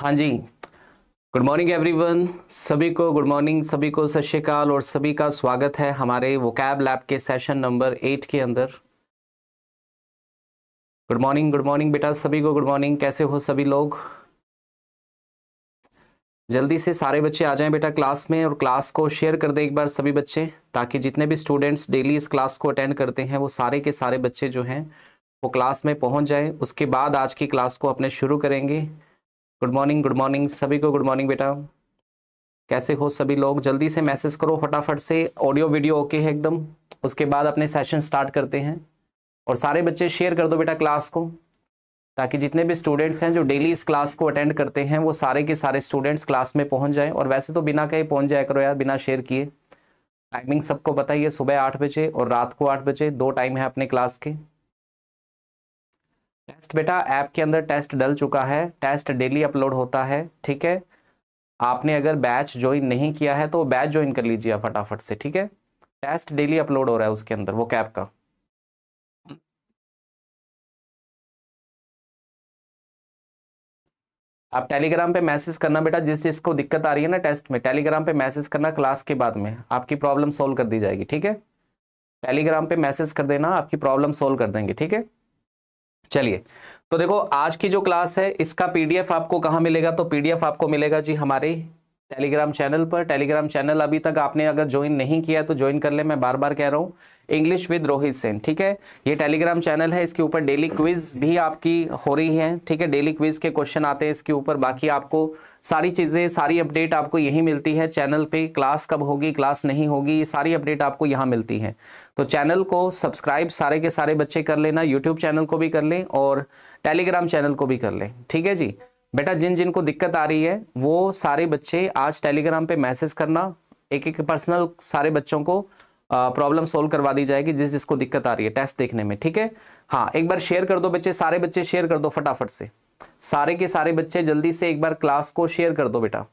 हाँ जी good morning everyone सभी को गुड मॉर्निंग सभी को सत श्रीकाल और सभी का स्वागत है हमारे वो कैब लैब के सेशन नंबर एट के अंदर गुड मॉर्निंग गुड मॉर्निंग बेटा सभी को गुड मॉर्निंग कैसे हो सभी लोग जल्दी से सारे बच्चे आ जाएं बेटा क्लास में और क्लास को शेयर कर दें एक बार सभी बच्चे ताकि जितने भी स्टूडेंट्स डेली इस क्लास को अटेंड करते हैं वो सारे के सारे बच्चे जो हैं वो क्लास में पहुंच जाएं उसके बाद आज की क्लास को अपने शुरू करेंगे गुड मॉर्निंग गुड मॉर्निंग सभी को गुड मॉर्निंग बेटा कैसे हो सभी लोग जल्दी से मैसेज करो फटाफट से ऑडियो वीडियो ओके है एकदम उसके बाद अपने सेशन स्टार्ट करते हैं और सारे बच्चे शेयर कर दो बेटा क्लास को ताकि जितने भी स्टूडेंट्स हैं जो डेली इस क्लास को अटेंड करते हैं वो सारे के सारे स्टूडेंट्स क्लास में पहुंच जाएं और वैसे तो बिना कहीं पहुंच जाया करो यार बिना शेयर किए टाइमिंग सबको बताइए सुबह आठ बजे और रात को आठ बजे दो टाइम है अपने क्लास के टेस्ट बेटा ऐप के अंदर टेस्ट डल चुका है टेस्ट डेली अपलोड होता है ठीक है आपने अगर बैच ज्वाइन नहीं किया है तो बैच ज्वाइन कर लीजिए फटाफट से ठीक है टेस्ट डेली अपलोड हो रहा है उसके अंदर वो कैप का आप टेलीग्राम पे मैसेज करना बेटा जिस चीज़ को दिक्कत आ रही है ना टेस्ट में टेलीग्राम पे मैसेज करना क्लास के बाद में आपकी प्रॉब्लम सोल्व कर दी जाएगी ठीक है टेलीग्राम पे मैसेज कर देना आपकी प्रॉब्लम सोल्व कर देंगे ठीक है चलिए तो देखो आज की जो क्लास है इसका पीडीएफ आपको कहाँ मिलेगा तो पीडीएफ आपको मिलेगा जी हमारे टेलीग्राम चैनल पर टेलीग्राम चैनल अभी तक आपने अगर ज्वाइन नहीं किया तो ज्वाइन कर ले मैं बार बार कह रहा हूँ इंग्लिश विद रोहित सेन ठीक है ये टेलीग्राम चैनल है इसके ऊपर डेली क्विज भी आपकी हो रही है ठीक है डेली क्विज के क्वेश्चन आते हैं इसके ऊपर बाकी आपको सारी चीज़ें सारी अपडेट आपको यही मिलती है चैनल पे क्लास कब होगी क्लास नहीं होगी ये सारी अपडेट आपको यहाँ मिलती है तो चैनल को सब्सक्राइब सारे के सारे बच्चे कर लेना यूट्यूब चैनल को भी कर लें और टेलीग्राम चैनल को भी कर लें ठीक है जी बेटा जिन जिन को दिक्कत आ रही है वो सारे बच्चे आज टेलीग्राम पे मैसेज करना एक एक पर्सनल सारे बच्चों को प्रॉब्लम सोल्व करवा दी जाएगी जिस जिसको दिक्कत आ रही है टेस्ट देखने में ठीक है हाँ एक बार शेयर कर दो बच्चे सारे बच्चे शेयर कर दो फटाफट से सारे के सारे बच्चे जल्दी से एक बार क्लास को शेयर कर दो बेटा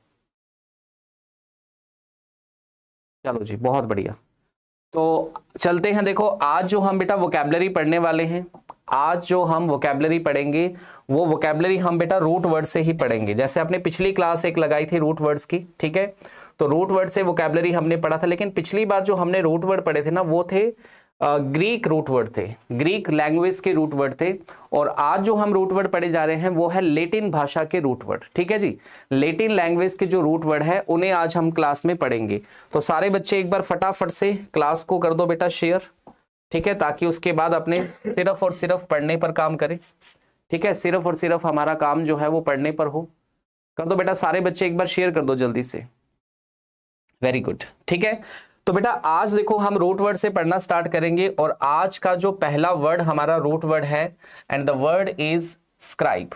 चलो जी बहुत बढ़िया तो चलते हैं देखो आज जो हम बेटा वोकेबलरी पढ़ने वाले हैं आज जो हम वोकेबलरी पढ़ेंगे वो वोकेबलरी हम बेटा रूट वर्ड से ही पढ़ेंगे जैसे आपने पिछली क्लास एक लगाई थी रूट वर्ड्स की ठीक है तो रूट वर्ड से वोकेबलरी हमने पढ़ा था लेकिन पिछली बार जो हमने रूट वर्ड पढ़े थे ना वो थे ग्रीक रूटवर्ड थे ग्रीक लैंग्वेज के रूटवर्ड थे और आज जो हम रूटवर्ड पढ़े जा रहे हैं वो है लेटिन भाषा के रूटवर्ड ठीक है जी लेटिन लैंग्वेज के जो रूटवर्ड है उन्हें आज हम क्लास में पढ़ेंगे तो सारे बच्चे एक बार फटाफट से क्लास को कर दो बेटा शेयर ठीक है ताकि उसके बाद अपने सिर्फ और सिर्फ पढ़ने पर काम करें ठीक है सिर्फ और सिर्फ हमारा काम जो है वो पढ़ने पर हो कर दो बेटा सारे बच्चे एक बार शेयर कर दो जल्दी से वेरी गुड ठीक है तो बेटा आज देखो हम रूट वर्ड से पढ़ना स्टार्ट करेंगे और आज का जो पहला वर्ड हमारा रूट वर्ड है and the word is scribe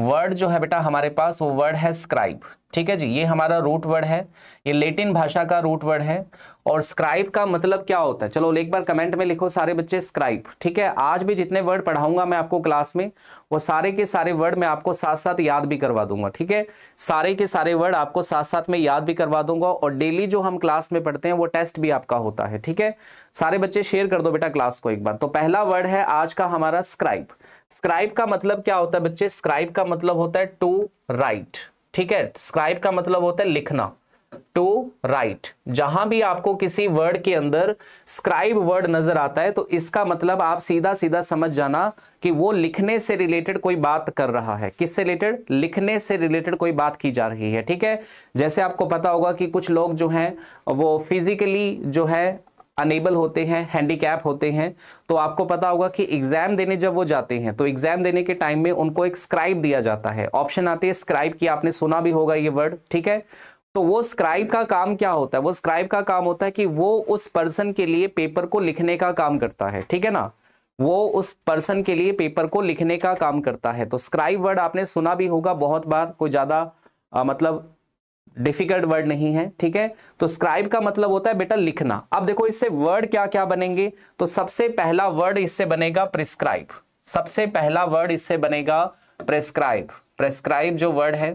word जो है बेटा हमारे पास वो वर्ड है स्क्राइब ठीक है जी ये हमारा रूट वर्ड है ये लेटिन भाषा का रूट वर्ड है और स्क्राइब का मतलब क्या होता है चलो एक बार कमेंट में लिखो सारे बच्चे स्क्राइब ठीक है आज भी जितने वर्ड पढ़ाऊंगा मैं आपको क्लास में वो सारे के सारे वर्ड मैं आपको साथ साथ याद भी करवा दूंगा ठीक है सारे के सारे वर्ड आपको साथ साथ में याद भी करवा दूंगा और डेली जो हम क्लास में पढ़ते हैं वो टेस्ट भी आपका होता है ठीक है सारे बच्चे शेयर कर दो बेटा क्लास को एक बार तो पहला वर्ड है आज का हमारा स्क्राइब स्क्राइब का मतलब क्या होता है बच्चे स्क्राइब का मतलब होता है टू राइट ठीक है स्क्राइब का मतलब होता है लिखना टू राइट जहां भी आपको किसी वर्ड के अंदर स्क्राइब वर्ड नजर आता है तो इसका मतलब आप सीधा सीधा समझ जाना कि वो लिखने से रिलेटेड कोई बात कर रहा है किससे रिलेटेड लिखने से रिलेटेड कोई बात की जा रही है ठीक है जैसे आपको पता होगा कि कुछ लोग जो हैं वो फिजिकली जो है अनेबल होते हैं हैंडीकैप होते हैं तो आपको पता होगा कि एग्ज़ाम देने जब वो जाते हैं तो एग्ज़ाम देने के टाइम में उनको एक स्क्राइब दिया जाता है ऑप्शन आते हैं स्क्राइब की आपने सुना भी होगा ये वर्ड ठीक है तो वो स्क्राइब का काम क्या होता है वो स्क्राइब का काम होता है कि वो उस पर्सन के लिए पेपर को लिखने का काम करता है ठीक है ना वो उस पर्सन के लिए पेपर को लिखने का काम करता है तो स्क्राइब वर्ड आपने सुना भी होगा बहुत बार कोई ज़्यादा मतलब डिफिकल्ट वर्ड नहीं है ठीक है तो स्क्राइब का मतलब होता है बेटा लिखना अब देखो इससे वर्ड क्या क्या बनेंगे तो सबसे पहला वर्ड इससे बनेगा प्रिस्क्राइब सबसे पहला वर्ड इससे बनेगा प्रेस्क्राइब प्रेस्क्राइब जो वर्ड है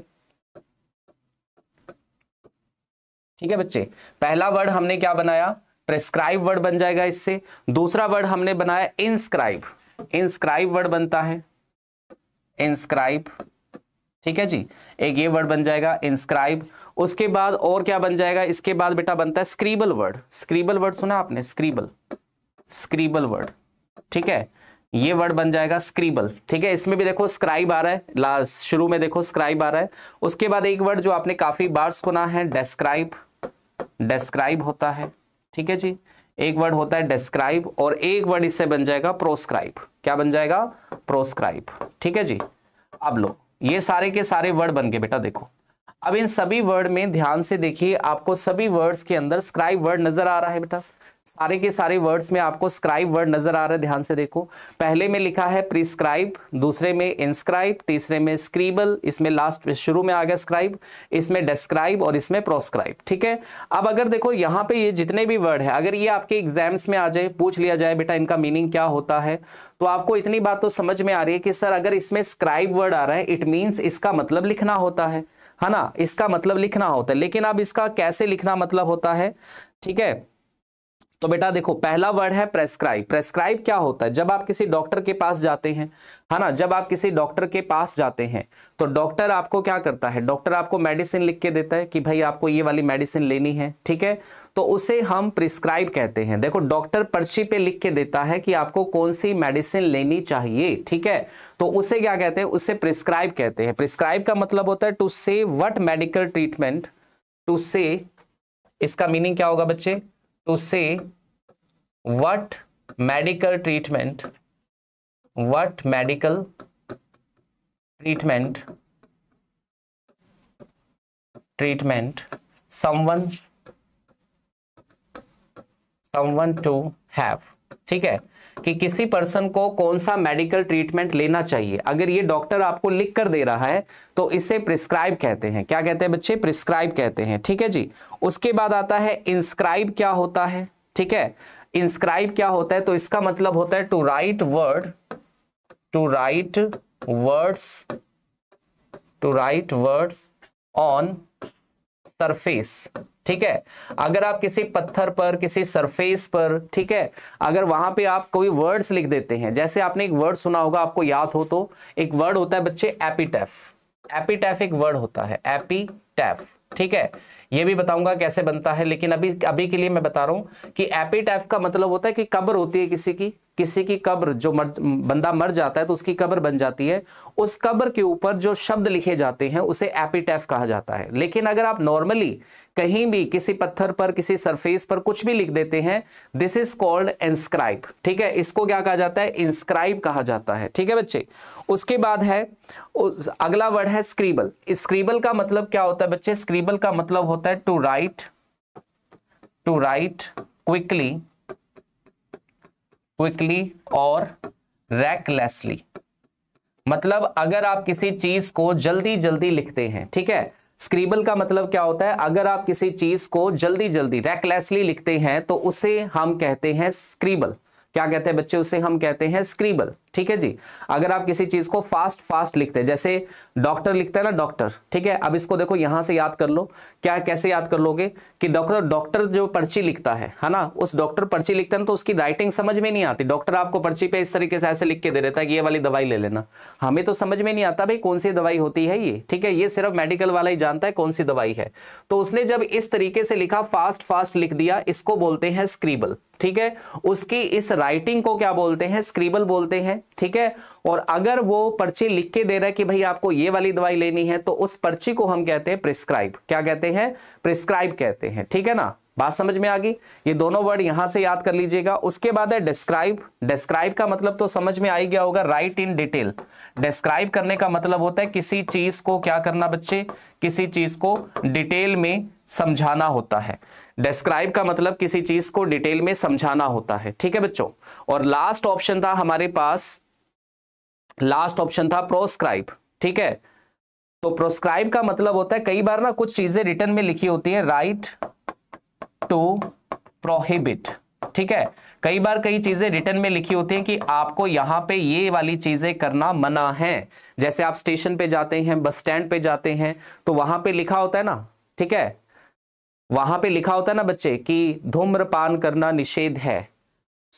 ठीक है बच्चे पहला वर्ड हमने क्या बनाया प्रेस्क्राइब वर्ड बन जाएगा इससे दूसरा वर्ड हमने बनाया इंस्क्राइब इंस्क्राइब वर्ड बनता है इंस्क्राइब ठीक है जी एक ये वर्ड बन जाएगा इंस्क्राइब उसके बाद और क्या बन जाएगा इसके बाद बेटा बनता है स्क्रीबल वर्ड स्क्रीबल वर्ड सुना आपने स्क्रीबल स्क्रीबल वर्ड ठीक है ये वर्ड बन जाएगा स्क्रीबल ठीक है इसमें भी देखो स्क्राइब आ रहा है लास्ट शुरू में देखो स्क्राइब आ रहा है उसके बाद एक वर्ड जो आपने काफी बार सुना है डेस्क्राइब डेस्क्राइब होता है ठीक है जी एक वर्ड होता है डेस्क्राइब और एक वर्ड इससे बन जाएगा प्रोस्क्राइब क्या बन जाएगा प्रोस्क्राइब ठीक है जी अब लो ये सारे के सारे वर्ड बन गए बेटा देखो अब इन सभी वर्ड में ध्यान से देखिए आपको सभी वर्ड्स के अंदर स्क्राइब वर्ड नजर आ रहा है बेटा सारे के सारे वर्ड्स में आपको स्क्राइब वर्ड नजर आ रहा है ध्यान से देखो पहले में लिखा है प्रिस्क्राइब दूसरे में इंस्क्राइब तीसरे में स्क्रीबल इसमें लास्ट शुरू में आ गया स्क्राइब इसमें डेस्क्राइब और इसमें प्रोस्क्राइब ठीक है अब अगर देखो यहाँ पे ये जितने भी वर्ड है अगर ये आपके एग्जाम्स में आ जाए पूछ लिया जाए बेटा इनका मीनिंग क्या होता है तो आपको इतनी बात तो समझ में आ रही है कि सर अगर इसमें स्क्राइब वर्ड आ रहा है इट मीन्स इसका मतलब लिखना होता है है ना इसका मतलब लिखना होता है लेकिन अब इसका कैसे लिखना मतलब होता है ठीक है तो बेटा देखो पहला वर्ड है प्रेस्क्राइब प्रेस्क्राइब क्या होता है जब आप किसी डॉक्टर के पास जाते हैं है ना जब आप किसी डॉक्टर के पास जाते हैं तो डॉक्टर आपको क्या करता है डॉक्टर आपको मेडिसिन लिख के देता है कि भाई आपको ये वाली मेडिसिन लेनी है ठीक है तो उसे हम प्रिस्क्राइब कहते हैं देखो डॉक्टर पर्ची पे लिख के देता है कि आपको कौन सी मेडिसिन लेनी चाहिए ठीक है तो उसे क्या कहते हैं उसे प्रिस्क्राइब कहते हैं प्रिस्क्राइब का मतलब होता है टू से वट मेडिकल ट्रीटमेंट टू से इसका मीनिंग क्या होगा बच्चे टू से what medical treatment what medical treatment treatment someone someone to have ठीक है कि किसी पर्सन को कौन सा मेडिकल ट्रीटमेंट लेना चाहिए अगर ये डॉक्टर आपको लिख कर दे रहा है तो इसे प्रिस्क्राइब कहते हैं क्या कहते हैं बच्चे प्रिस्क्राइब कहते हैं ठीक है जी उसके बाद आता है इंस्क्राइब क्या होता है ठीक है इंस्क्राइब क्या होता है तो इसका मतलब होता है to write word to write words to write words on surface ठीक है अगर आप किसी पत्थर पर किसी सरफेस पर ठीक है अगर वहां पे आप कोई वर्ड्स लिख देते हैं जैसे आपने एक वर्ड सुना होगा आपको याद हो तो एक वर्ड होता है बच्चे एपीटैफ एपीटैफ एक वर्ड होता है एपीटैफ ठीक है ये भी बताऊंगा कैसे बनता है लेकिन अभी अभी के लिए मैं बता रहा हूं कि एपीटैफ का मतलब होता है कि कब्र होती है किसी की किसी की कब्र जो मर बंदा मर जाता है तो उसकी कब्र बन जाती है उस कब्र के ऊपर जो शब्द लिखे जाते हैं उसे एपिटेफ कहा जाता है लेकिन अगर आप नॉर्मली कहीं भी किसी पत्थर पर किसी सरफेस पर कुछ भी लिख देते हैं दिस इज कॉल्ड इंस्क्राइब ठीक है इसको क्या कहा जाता है इंस्क्राइब कहा जाता है ठीक है बच्चे उसके बाद है उस, अगला वर्ड है स्क्रीबल स्क्रीबल का मतलब क्या होता है बच्चे स्क्रीबल का मतलब होता है to write to write quickly quickly और रैकलेसली मतलब अगर आप किसी चीज को जल्दी जल्दी लिखते हैं ठीक है स्क्रीबल का मतलब क्या होता है अगर आप किसी चीज को जल्दी जल्दी रैकलेसली लिखते हैं तो उसे हम कहते हैं स्क्रीबल क्या कहते हैं बच्चे उसे हम कहते हैं स्क्रीबल ठीक है जी अगर आप किसी चीज को फास्ट फास्ट लिखते हैं जैसे डॉक्टर लिखते हैं ना डॉक्टर ठीक है अब इसको देखो यहां से याद कर लो क्या कैसे याद कर लोगे कि डॉक्टर डॉक्टर जो पर्ची लिखता है है ना उस डॉक्टर पर्ची लिखते हैं तो उसकी राइटिंग समझ में नहीं आती डॉक्टर आपको पर्ची पे इस तरीके से ऐसे लिख के दे देता है कि ये वाली दवाई ले लेना हमें तो समझ में नहीं आता भाई कौन सी दवाई होती है ये ठीक है ये सिर्फ मेडिकल वाला ही जानता है कौन सी दवाई है तो उसने जब इस तरीके से लिखा फास्ट फास्ट लिख दिया इसको बोलते हैं स्क्रीबल ठीक है उसकी इस राइटिंग को क्या बोलते हैं स्क्रीबल बोलते हैं ठीक है और अगर वो पर्ची लिख के दे रहा है कि भाई आपको ये वाली दवाई लेनी है तो उस पर्ची को हम कहते हैं प्रिस्क्राइब क्या कहते हैं प्रिस्क्राइब कहते हैं ठीक है ना बात समझ में आ गई ये दोनों वर्ड यहां से याद कर लीजिएगा उसके बाद है डिस्क्राइब डिस्क्राइब का मतलब तो समझ में आ ही गया होगा राइट इन डिटेल डिस्क्राइब करने का मतलब होता है किसी चीज को क्या करना बच्चे किसी चीज को डिटेल में समझाना होता है डिस्क्राइब का मतलब किसी चीज को डिटेल में समझाना होता है ठीक है बच्चों और लास्ट ऑप्शन था हमारे पास लास्ट ऑप्शन था प्रोस्क्राइब ठीक है तो प्रोस्क्राइब का मतलब होता है कई बार ना कुछ चीजें रिटर्न में लिखी होती है राइट टू प्रोहिबिट ठीक है कई बार कई चीजें रिटर्न में लिखी होती हैं कि आपको यहां पे ये वाली चीजें करना मना है जैसे आप स्टेशन पे जाते हैं बस स्टैंड पे जाते हैं तो वहां पे लिखा होता है ना ठीक है वहां पे लिखा होता है ना बच्चे कि धूम्रपान करना निषेध है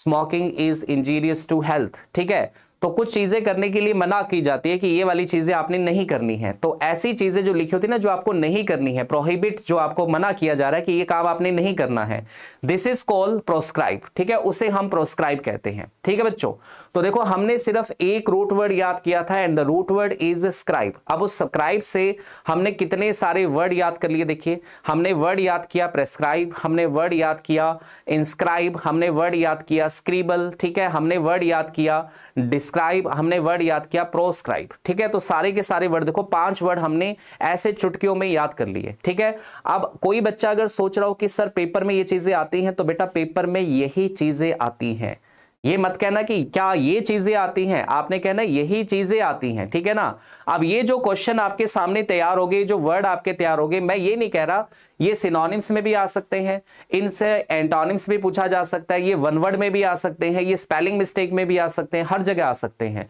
smoking is injurious to health ठीक है तो कुछ चीज़ें करने के लिए मना की जाती है कि ये वाली चीज़ें आपने नहीं करनी है तो ऐसी चीज़ें जो लिखी होती है ना जो आपको नहीं करनी है प्रोहिबिट जो आपको मना किया जा रहा है कि ये काम आपने नहीं करना है दिस इज कॉल प्रोस्क्राइब ठीक है उसे हम प्रोस्क्राइब कहते हैं ठीक है बच्चों तो देखो हमने सिर्फ एक रूटवर्ड याद किया था and the root word is scribe अब उस स्क्राइब से हमने कितने सारे वर्ड याद कर लिए देखिए हमने वर्ड याद किया प्रेस्क्राइब हमने वर्ड याद किया इंस्क्राइब हमने वर्ड याद किया स्क्रीबल ठीक है हमने वर्ड याद किया डिस्क्राइब हमने वर्ड याद किया प्रोस्क्राइब ठीक है तो सारे के सारे वर्ड देखो पांच वर्ड हमने ऐसे चुटकियों में याद कर लिए ठीक है अब कोई बच्चा अगर सोच रहा हो कि सर पेपर में ये चीजें आती हैं तो बेटा पेपर में यही चीजें आती हैं ये मत कहना कि क्या ये चीजें आती हैं आपने कहना यही चीजें आती हैं ठीक है ना अब ये जो क्वेश्चन आपके सामने तैयार हो गए जो वर्ड आपके तैयार हो गए मैं ये नहीं कह रहा ये सिनोनिम्स में भी आ सकते हैं इनसे एंटोनिम्स भी पूछा जा सकता है ये वन वर्ड में भी आ सकते हैं ये स्पेलिंग मिस्टेक में भी आ सकते हैं हर जगह आ सकते हैं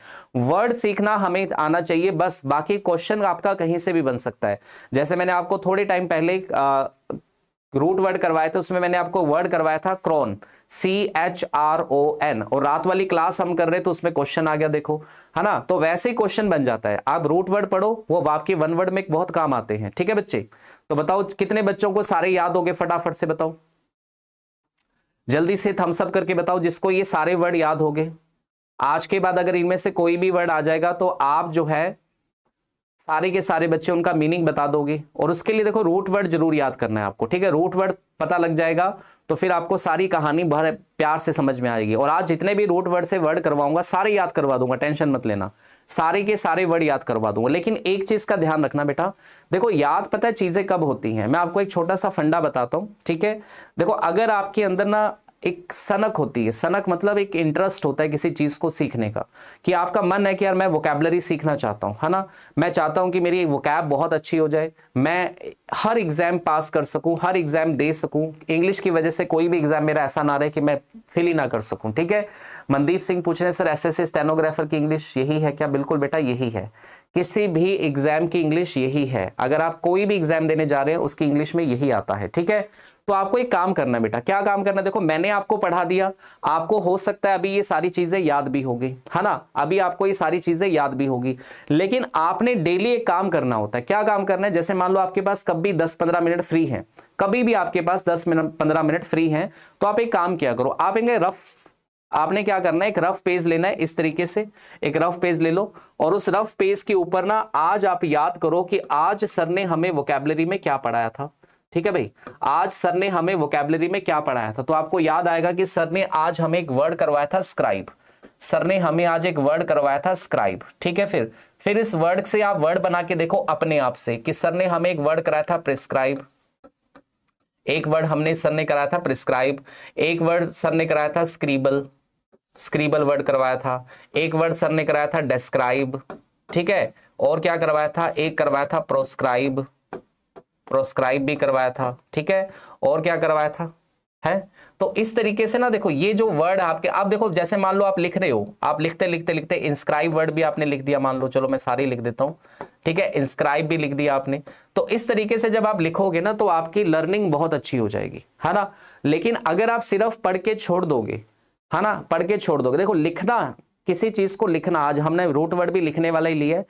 वर्ड सीखना हमें आना चाहिए बस बाकी क्वेश्चन आपका कहीं से भी बन सकता है जैसे मैंने आपको थोड़े टाइम पहले आ, रूट वर्ड करवाए थे उसमें मैंने आपको वर्ड करवाया था chron C H R O N और रात वाली क्लास हम कर रहे तो उसमें क्वेश्चन आ गया देखो है ना तो वैसे ही क्वेश्चन बन जाता है आप रूट वर्ड पढ़ो वो आपके वन वर्ड में बहुत काम आते हैं ठीक है बच्चे तो बताओ कितने बच्चों को सारे याद हो गए फटाफट से बताओ जल्दी से थम्सअप करके बताओ जिसको ये सारे वर्ड याद हो गए आज के बाद अगर इनमें से कोई भी वर्ड आ जाएगा तो आप जो है सारे के सारे बच्चे उनका मीनिंग बता दोगे और उसके लिए देखो रूट वर्ड जरूर याद करना है आपको ठीक है रूट वर्ड पता लग जाएगा तो फिर आपको सारी कहानी बहुत प्यार से समझ में आएगी और आज जितने भी रूट वर्ड से वर्ड करवाऊंगा सारे याद करवा दूंगा टेंशन मत लेना सारे के सारे वर्ड याद करवा दूंगा लेकिन एक चीज का ध्यान रखना बेटा देखो याद पता है चीजें कब होती हैं मैं आपको एक छोटा सा फंडा बताता हूँ ठीक है देखो अगर आपके अंदर ना एक सनक होती है सनक मतलब एक इंटरेस्ट होता है किसी चीज़ को सीखने का कि आपका मन है कि यार मैं वोकेबलरी सीखना चाहता हूं है ना मैं चाहता हूं कि मेरी वोकैब बहुत अच्छी हो जाए मैं हर एग्ज़ाम पास कर सकूं हर एग्ज़ाम दे सकूं इंग्लिश की वजह से कोई भी एग्ज़ाम मेरा ऐसा ना रहे कि मैं फिल ही ना कर सकूं ठीक है मनदीप सिंह पूछ रहे हैं सर एस एस स्टेनोग्राफर की इंग्लिश यही है क्या बिल्कुल बेटा यही है किसी भी एग्ज़ाम की इंग्लिश यही है अगर आप कोई भी एग्ज़ाम देने जा रहे हैं उसकी इंग्लिश में यही आता है ठीक है तो आपको एक काम करना बेटा क्या काम करना देखो मैंने आपको पढ़ा दिया आपको हो सकता है अभी ये सारी चीजें याद भी होगी है ना अभी आपको ये सारी चीजें याद भी होगी लेकिन आपने डेली एक काम करना होता है क्या काम करना है जैसे मान लो आपके पास कभी दस पंद्रह मिनट फ्री है कभी भी आपके पास दस मिनट पंद्रह मिनट फ्री है तो आप एक काम क्या करो आप एक रफ आपने क्या करना है एक रफ पेज लेना है इस तरीके से एक रफ पेज ले लो और उस रफ पेज के ऊपर ना आज आप याद करो कि आज सर ने हमें वोकेबलरी में क्या पढ़ाया था ठीक है भाई आज सर ने हमें वोकेबलरी में क्या पढ़ाया था तो आपको याद आएगा कि सर ने आज हमें एक वर्ड करवाया था स्क्राइब सर ने हमें आज एक वर्ड करवाया था स्क्राइब ठीक है फिर फिर इस वर्ड से आप वर्ड बना के देखो अपने आप से कि सर ने हमें एक वर्ड कराया था प्रिस्क्राइब एक वर्ड हमने सर ने कराया था प्रिस्क्राइब एक वर्ड सर ने कराया था स्क्रीबल स्क्रीबल वर्ड करवाया था एक वर्ड सर ने कराया था डेस्क्राइब ठीक है और क्या करवाया था एक करवाया था प्रोस्क्राइब प्रोस्क्राइब भी करवाया था ठीक है और क्या करवाया था है तो इस तरीके से ना देखो ये जो वर्ड आपके आप देखो जैसे मान लो आप लिख रहे हो आप लिखते लिखते लिखते इंस्क्राइब वर्ड भी आपने लिख दिया मान लो चलो मैं सारी लिख देता हूँ ठीक है इंस्क्राइब भी लिख दिया आपने तो इस तरीके से जब आप लिखोगे ना तो आपकी लर्निंग बहुत अच्छी हो जाएगी है ना लेकिन अगर आप सिर्फ पढ़ के छोड़ दोगे है ना पढ़ के छोड़ दोगे देखो लिखना किसी चीज को लिखना आज हमने रूट वर्ड भी लिखने वाला ही लिया है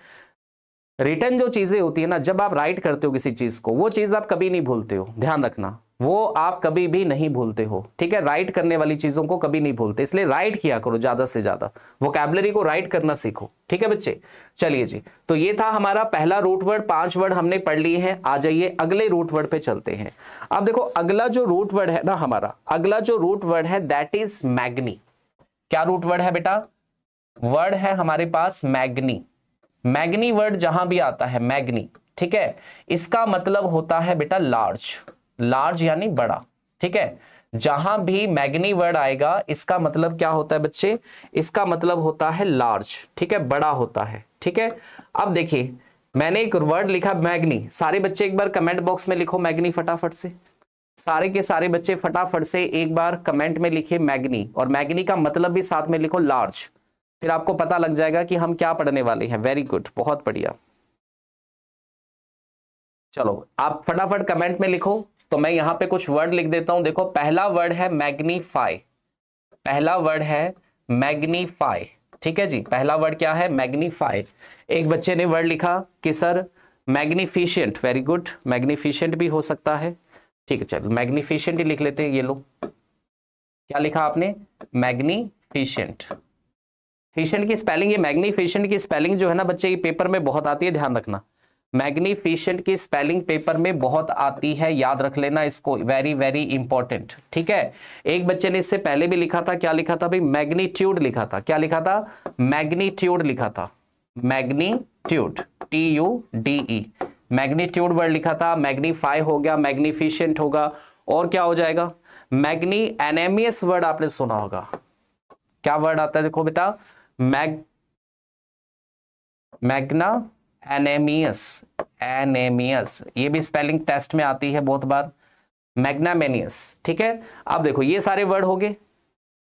रिटर्न जो चीज़ें होती है ना जब आप राइट करते हो किसी चीज़ को वो चीज़ आप कभी नहीं भूलते हो ध्यान रखना वो आप कभी भी नहीं भूलते हो ठीक है राइट करने वाली चीज़ों को कभी नहीं भूलते इसलिए राइट किया करो ज़्यादा से ज़्यादा वोकेबलरी को राइट करना सीखो ठीक है बच्चे चलिए जी तो ये था हमारा पहला रूट वर्ड पांच वर्ड हमने पढ़ लिए हैं आ जाइए अगले रूट वर्ड पे चलते हैं अब देखो अगला जो रूट वर्ड है ना हमारा अगला जो रूट वर्ड है दैट इज मैग्नी क्या रूट वर्ड है बेटा वर्ड है हमारे पास मैग्नी मैग्नी वर्ड जहां भी आता है मैग्नी ठीक है इसका मतलब होता है बेटा लार्ज लार्ज यानी बड़ा ठीक है जहां भी मैग्नी वर्ड आएगा इसका मतलब क्या होता है बच्चे इसका मतलब होता है लार्ज ठीक है बड़ा होता है ठीक है अब देखिए मैंने एक वर्ड लिखा मैग्नी सारे बच्चे एक बार कमेंट बॉक्स में लिखो मैग्नी फटाफट से सारे के सारे बच्चे फटाफट से एक बार कमेंट में लिखे मैग्नी और मैग्नी का मतलब भी साथ में लिखो लार्ज फिर आपको पता लग जाएगा कि हम क्या पढ़ने वाले हैं वेरी गुड बहुत बढ़िया चलो आप फटाफट कमेंट में लिखो तो मैं यहां पे कुछ वर्ड लिख देता हूं देखो पहला वर्ड है मैग्नीफाई पहला वर्ड है मैग्नीफाई ठीक है जी पहला वर्ड क्या है मैग्नीफाई एक बच्चे ने वर्ड लिखा कि sir magnificent very good magnificent भी हो सकता है ठीक है चलो मैग्निफिशियंट ही लिख लेते हैं ये लोग क्या लिखा आपने मैग्निफिशियंट फिशेंट की स्पेलिंग ये मैग्नीफिशेंट की स्पेलिंग जो है ना बच्चे ये पेपर में बहुत आती है ध्यान रखना मैग्नीफिशेंट की स्पेलिंग पेपर में बहुत आती है याद रख लेना इसको वेरी वेरी इंपॉर्टेंट ठीक है एक बच्चे ने इससे पहले भी लिखा था क्या लिखा था भाई मैग्नीट्यूड लिखा था क्या लिखा था मैग्नीट्यूड लिखा था magnitude T U D E magnitude word लिखा था मैग्नीफाई हो गया मैग्नीफिशेंट होगा और क्या हो जाएगा मैग्नी एनेमियस वर्ड आपने सुना होगा क्या वर्ड आता है देखो बेटा मैग मैग्ना एनेमियस एनेमियस ये भी स्पेलिंग टेस्ट में आती है बहुत बार मैग्नामेनियस ठीक है अब देखो ये सारे वर्ड हो गए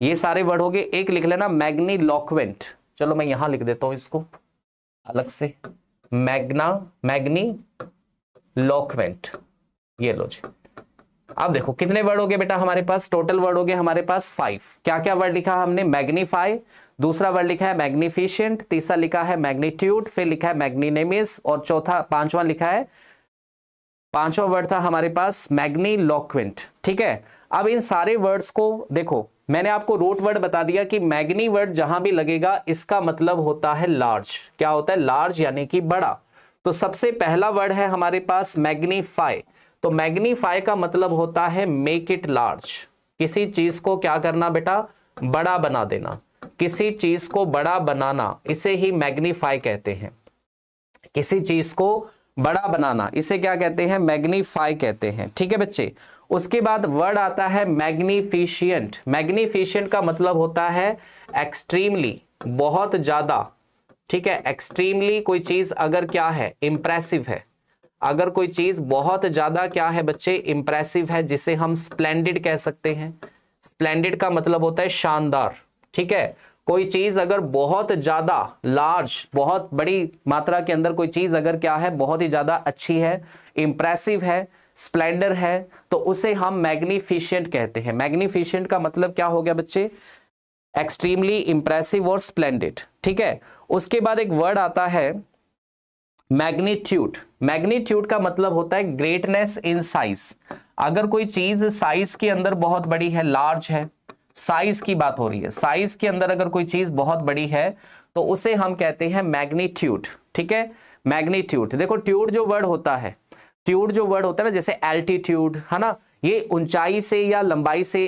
ये सारे वर्ड हो गए एक लिख लेना मैग्नी लॉक्वेंट चलो मैं यहां लिख देता हूं इसको अलग से मैग्ना मैग्नी लॉक्वेंट ये लो जी अब देखो कितने वर्ड हो गए बेटा हमारे पास टोटल वर्ड हो गए हमारे पास फाइव क्या क्या वर्ड लिखा हमने मैग्नीफाई दूसरा वर्ड लिखा है मैग्निफिशियंट तीसरा लिखा है मैग्नीट्यूड फिर लिखा है मैग्नीनेमिस और चौथा पांचवा लिखा है पांचवा वर्ड था हमारे पास मैग्नीलोक्विंट ठीक है अब इन सारे वर्ड्स को देखो मैंने आपको रूट वर्ड बता दिया कि मैग्नी वर्ड जहां भी लगेगा इसका मतलब होता है लार्ज क्या होता है लार्ज यानी कि बड़ा तो सबसे पहला वर्ड है हमारे पास मैग्नीफाई तो मैग्नीफाई का मतलब होता है मेक इट लार्ज किसी चीज को क्या करना बेटा बड़ा बना देना किसी चीज को बड़ा बनाना इसे ही मैग्नीफाई कहते हैं किसी चीज को बड़ा बनाना इसे क्या कहते हैं मैग्नीफाई कहते हैं ठीक है बच्चे उसके बाद वर्ड आता है मैग्नीफिशियंट मैग्नीफिशियंट का मतलब होता है एक्सट्रीमली बहुत ज्यादा ठीक है एक्सट्रीमली कोई चीज अगर क्या है इंप्रेसिव है अगर कोई चीज बहुत ज्यादा क्या है बच्चे इंप्रेसिव है जिसे हम स्प्लेंडेड कह सकते हैं स्प्लेंडेड का मतलब होता है शानदार ठीक है कोई चीज अगर बहुत ज्यादा लार्ज बहुत बड़ी मात्रा के अंदर कोई चीज अगर क्या है बहुत ही ज्यादा अच्छी है इंप्रेसिव है स्प्लेंडर है तो उसे हम मैग्निफिशियंट कहते हैं मैग्निफिशियंट का मतलब क्या हो गया बच्चे एक्सट्रीमली इंप्रेसिव और स्प्लेंडेड ठीक है उसके बाद एक वर्ड आता है मैग्नीट्यूड मैग्नीट्यूड का मतलब होता है ग्रेटनेस इन साइज अगर कोई चीज साइज के अंदर बहुत बड़ी है लार्ज है साइज की बात हो रही है साइज के अंदर अगर कोई चीज बहुत बड़ी है तो उसे हम कहते हैं मैग्नीट्यूड ठीक है मैग्नीट्यूड देखो ट्यूड जो वर्ड होता है ट्यूड जो वर्ड होता है ना जैसे एल्टीट्यूड है ना ये ऊंचाई से या लंबाई से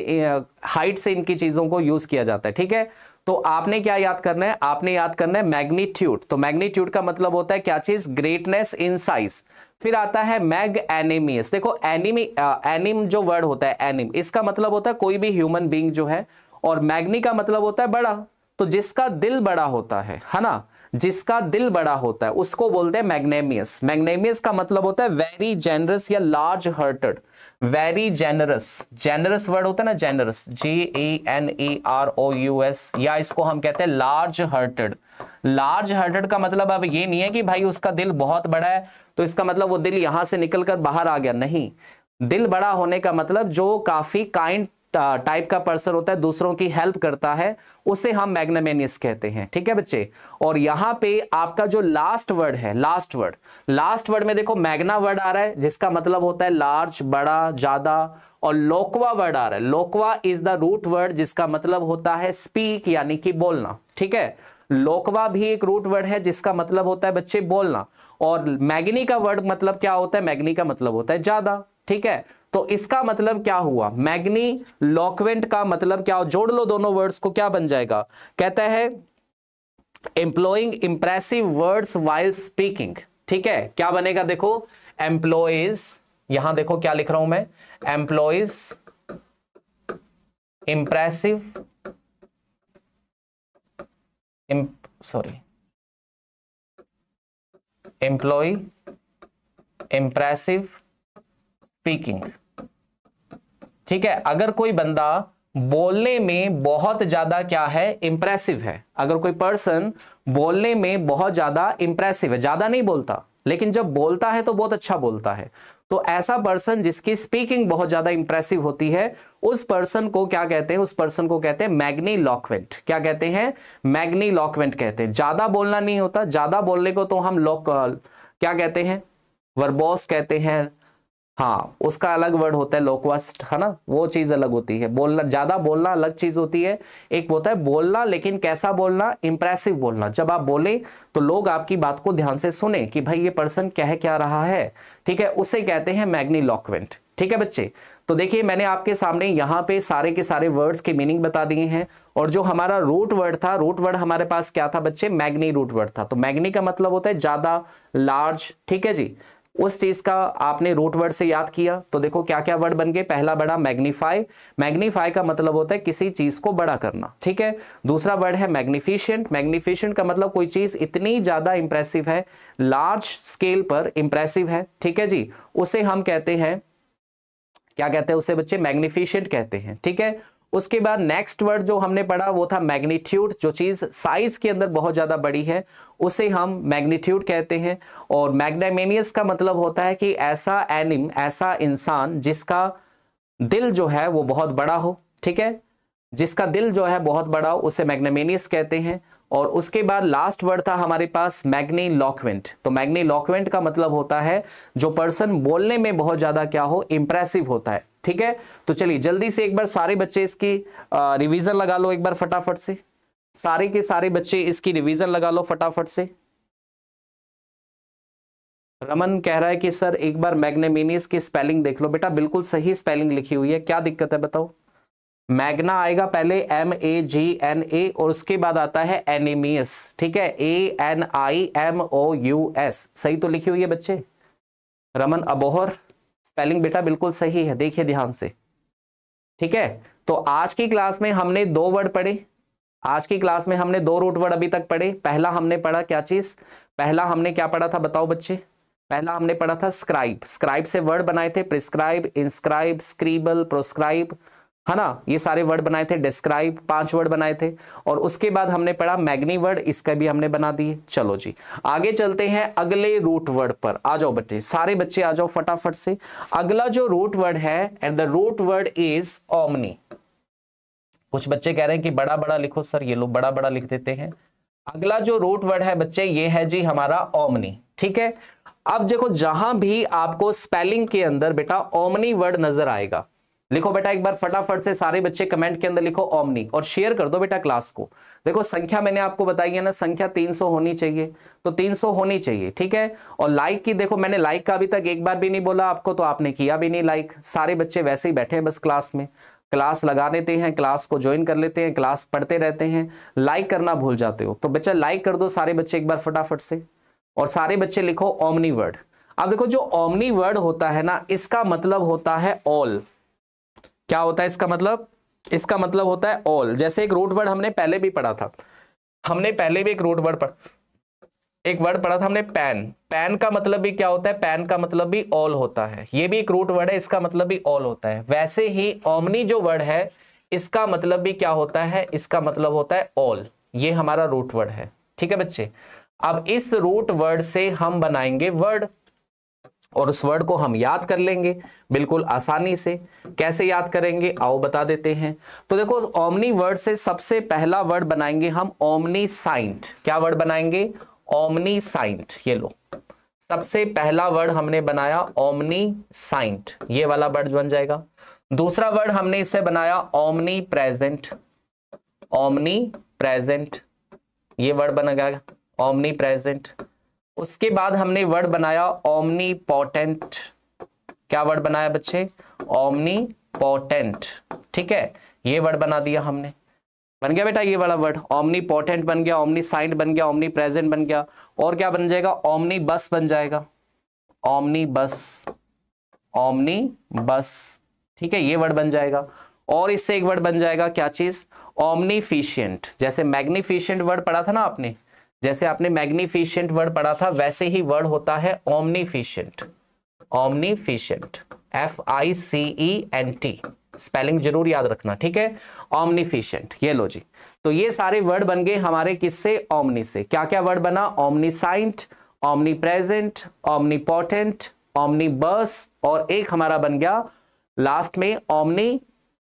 हाइट से इनकी चीजों को यूज किया जाता है ठीक है तो आपने क्या याद करना है आपने याद करना है मैग्नीट्यूड तो मैग्नीट्यूड का मतलब होता है क्या चीज ग्रेटनेस इन साइज फिर आता है मैग एनिमियस देखो एनिमी एनिम जो वर्ड होता है एनिम इसका मतलब होता है कोई भी ह्यूमन बींग जो है और मैग्नी का मतलब होता है बड़ा तो जिसका दिल बड़ा होता है है ना जिसका दिल बड़ा होता है उसको बोलते हैं मैग्नेमियस मैग्नेमियस का मतलब होता है वेरी जेनरस या large hearted very generous generous word होता है ना generous J A N A R O U S या इसको हम कहते हैं लार्ज हार्टेड लार्ज हार्टेड का मतलब अब ये नहीं है कि भाई उसका दिल बहुत बड़ा है तो इसका मतलब वो दिल यहां से निकलकर बाहर आ गया नहीं दिल बड़ा होने का मतलब जो काफी काइंड टाइप का पर्सन होता है दूसरों की हेल्प करता है उसे हम मैग्नामेनियस कहते हैं ठीक है बच्चे और यहां पे आपका जो लास्ट वर्ड है लास्ट वर्ड लास्ट वर्ड में देखो मैग्ना वर्ड आ रहा है जिसका मतलब होता है लार्ज बड़ा ज्यादा और लोकवा वर्ड आ रहा है लोकवा इज द रूट वर्ड जिसका मतलब होता है स्पीक यानी कि बोलना ठीक है लोकवा भी एक रूट वर्ड है जिसका मतलब होता है बच्चे बोलना और मैग्नी का वर्ड मतलब क्या होता है मैग्नी का मतलब होता है ज्यादा ठीक है तो इसका मतलब क्या हुआ मैग्नी लॉकवेंट का मतलब क्या जोड़ लो दोनों वर्ड्स को क्या बन जाएगा कहता है employing impressive words while speaking ठीक है क्या बनेगा देखो एम्प्लॉइज यहां देखो क्या लिख रहा हूं मैं employees impressive sorry employ impressive speaking ठीक है अगर कोई बंदा बोलने में बहुत ज्यादा क्या है इंप्रेसिव है अगर कोई पर्सन बोलने में बहुत ज्यादा इंप्रेसिव है ज्यादा नहीं बोलता लेकिन जब बोलता है तो बहुत अच्छा बोलता है तो ऐसा पर्सन जिसकी स्पीकिंग बहुत ज्यादा इंप्रेसिव होती है उस पर्सन को क्या कहते हैं उस पर्सन को कहते हैं मैग्नी लॉकवेंट क्या कहते हैं मैग्नी लॉकवेंट कहते हैं ज्यादा बोलना नहीं होता ज्यादा बोलने को तो हम लॉक क्या कहते हैं वर्बोस कहते हैं हाँ उसका अलग वर्ड होता है लोकवस्ट है ना वो चीज अलग होती है बोलना ज्यादा बोलना अलग चीज होती है एक होता है बोलना लेकिन कैसा बोलना इंप्रेसिव बोलना जब आप बोले तो लोग आपकी बात को ध्यान से सुने कि भाई ये पर्सन कह क्या रहा है ठीक है उसे कहते हैं मैग्नी लॉकवेंट ठीक है बच्चे तो देखिए मैंने आपके सामने यहाँ पे सारे के सारे वर्ड्स के मीनिंग बता दिए हैं और जो हमारा रूट वर्ड था रूट वर्ड हमारे पास क्या था बच्चे मैग्नी रूट वर्ड था तो मैग्नी का मतलब होता है ज्यादा लार्ज ठीक है जी उस चीज का आपने रूट वर्ड से याद किया तो देखो क्या क्या वर्ड बन गए पहला बड़ा मैग्नीफाई मैग्नीफाई का मतलब होता है किसी चीज को बड़ा करना ठीक है दूसरा वर्ड है मैग्निफिशियंट मैग्निफिशियंट का मतलब कोई चीज इतनी ज्यादा इंप्रेसिव है लार्ज स्केल पर इंप्रेसिव है ठीक है जी उसे हम कहते हैं क्या कहते हैं उसे बच्चे मैग्निफिशियंट कहते हैं ठीक है उसके बाद नेक्स्ट वर्ड जो हमने पढ़ा वो था मैग्नीट्यूड जो चीज़ साइज के अंदर बहुत ज़्यादा बड़ी है उसे हम मैग्नीट्यूड कहते हैं और मैग्नामेनियस का मतलब होता है कि ऐसा एनिम ऐसा इंसान जिसका दिल जो है वो बहुत बड़ा हो ठीक है जिसका दिल जो है बहुत बड़ा हो उसे मैग्नामेनियस कहते हैं और उसके बाद लास्ट वर्ड था हमारे पास मैग्नी लॉकवेंट तो मैग्नी लॉकवेंट का मतलब होता है जो पर्सन बोलने में बहुत ज़्यादा क्या हो इम्प्रेसिव होता है ठीक है तो चलिए जल्दी से एक बार सारे बच्चे इसकी रिवीजन लगा लो एक बार फटाफट से सारे के सारे बच्चे इसकी रिवीजन लगा लो फटाफट से रमन कह रहा है कि सर एक बार मैग्नेमिनियस की स्पेलिंग देख लो बेटा बिल्कुल सही स्पेलिंग लिखी हुई है क्या दिक्कत है बताओ मैग्ना आएगा पहले M A G N A और उसके बाद आता है एनिमियस ठीक है A N I M O U S सही तो लिखी हुई है बच्चे रमन अबोहर स्पेलिंग बेटा बिल्कुल सही है देखिए ध्यान से ठीक है तो आज की क्लास में हमने दो वर्ड पढ़े आज की क्लास में हमने दो रूट वर्ड अभी तक पढ़े पहला हमने पढ़ा क्या चीज पहला हमने क्या पढ़ा था बताओ बच्चे पहला हमने पढ़ा था स्क्राइब स्क्राइब से वर्ड बनाए थे प्रिस्क्राइब इंस्क्राइब स्क्रीबल प्रोस्क्राइब है ना ये सारे वर्ड बनाए थे डिस्क्राइब पांच वर्ड बनाए थे और उसके बाद हमने पढ़ा मैग्नी वर्ड इसका भी हमने बना दिए चलो जी आगे चलते हैं अगले रूट वर्ड पर आ जाओ बच्चे सारे बच्चे आ जाओ फटाफट से अगला जो रूट वर्ड है and the root word is omni कुछ बच्चे कह रहे हैं कि बड़ा बड़ा लिखो सर ये लोग बड़ा बड़ा लिख देते हैं अगला जो रूट वर्ड है बच्चे ये है जी हमारा ओमनी ठीक है अब देखो जहां भी आपको स्पेलिंग के अंदर बेटा ओमनी वर्ड नजर आएगा लिखो बेटा एक बार फटाफट से सारे बच्चे कमेंट के अंदर लिखो ओमनी और शेयर कर दो बेटा क्लास को देखो संख्या मैंने आपको बताई है ना संख्या 300 होनी चाहिए तो 300 होनी चाहिए ठीक है और लाइक की देखो मैंने लाइक का अभी तक एक बार भी नहीं बोला आपको तो आपने किया भी नहीं लाइक सारे बच्चे वैसे ही बैठे हैं बस क्लास में क्लास लगा लेते हैं क्लास को ज्वाइन कर लेते हैं क्लास पढ़ते रहते हैं लाइक करना भूल जाते हो तो बच्चा लाइक कर दो सारे बच्चे एक बार फटाफट से और सारे बच्चे लिखो ओमनी वर्ड अब देखो जो ओमनी वर्ड होता है ना इसका मतलब होता है ऑल क्या होता है इसका मतलब इसका मतलब होता है ऑल जैसे एक रूट वर्ड हमने पहले भी पढ़ा था हमने पहले भी एक रूट वर्ड पढ़ा एक वर्ड पढ़ा था हमने पैन पैन का मतलब भी क्या होता है पैन का मतलब भी ऑल होता है ये भी एक रूट वर्ड है इसका मतलब भी ऑल होता है वैसे ही ओमनी जो वर्ड है इसका मतलब भी क्या होता है इसका मतलब होता है ऑल ये हमारा रूट वर्ड है ठीक है बच्चे अब इस रूट वर्ड से हम बनाएंगे वर्ड और उस वर्ड को हम याद कर लेंगे बिल्कुल आसानी से कैसे याद करेंगे आओ बता देते हैं तो देखो ओमनी वर्ड से सबसे पहला वर्ड बनाएंगे हम ओमनी साइंट क्या वर्ड बनाएंगे ओमनी साइंट ये लो सबसे पहला वर्ड हमने बनाया ओमनी साइंट ये वाला वर्ड बन जाएगा दूसरा वर्ड हमने इसे बनाया ओमनी प्रेजेंट ओमनी प्रेजेंट ये वर्ड बन गया ओमनी प्रेजेंट उसके बाद हमने वर्ड बनाया ओमनी पोटेंट क्या वर्ड बनाया बच्चे ओमनी पोटेंट ठीक है ये वर्ड बना दिया हमने बन गया बेटा ये वाला वर्ड ओमनी पोटेंट बन गया ओमनी साइंट बन गया ओमनी प्रेजेंट बन गया और क्या बन जाएगा ओमनी बस बन जाएगा ओमनी बस ओमनी बस ठीक है ये वर्ड बन जाएगा और इससे एक वर्ड बन जाएगा क्या चीज ओमनीफिशियंट जैसे मैग्निफिशियंट वर्ड पढ़ा था ना आपने जैसे आपने मैग्निफिशियंट वर्ड पढ़ा था वैसे ही वर्ड होता है omnificent omnificent F I C E N T spelling जरूर याद रखना ठीक है ओमनीफिशियंट ये लो जी तो ये सारे वर्ड बन गए हमारे किससे ओमनी से क्या क्या वर्ड बना omniscient omnipresent omnipotent omnibus और एक हमारा बन गया लास्ट में ओमनी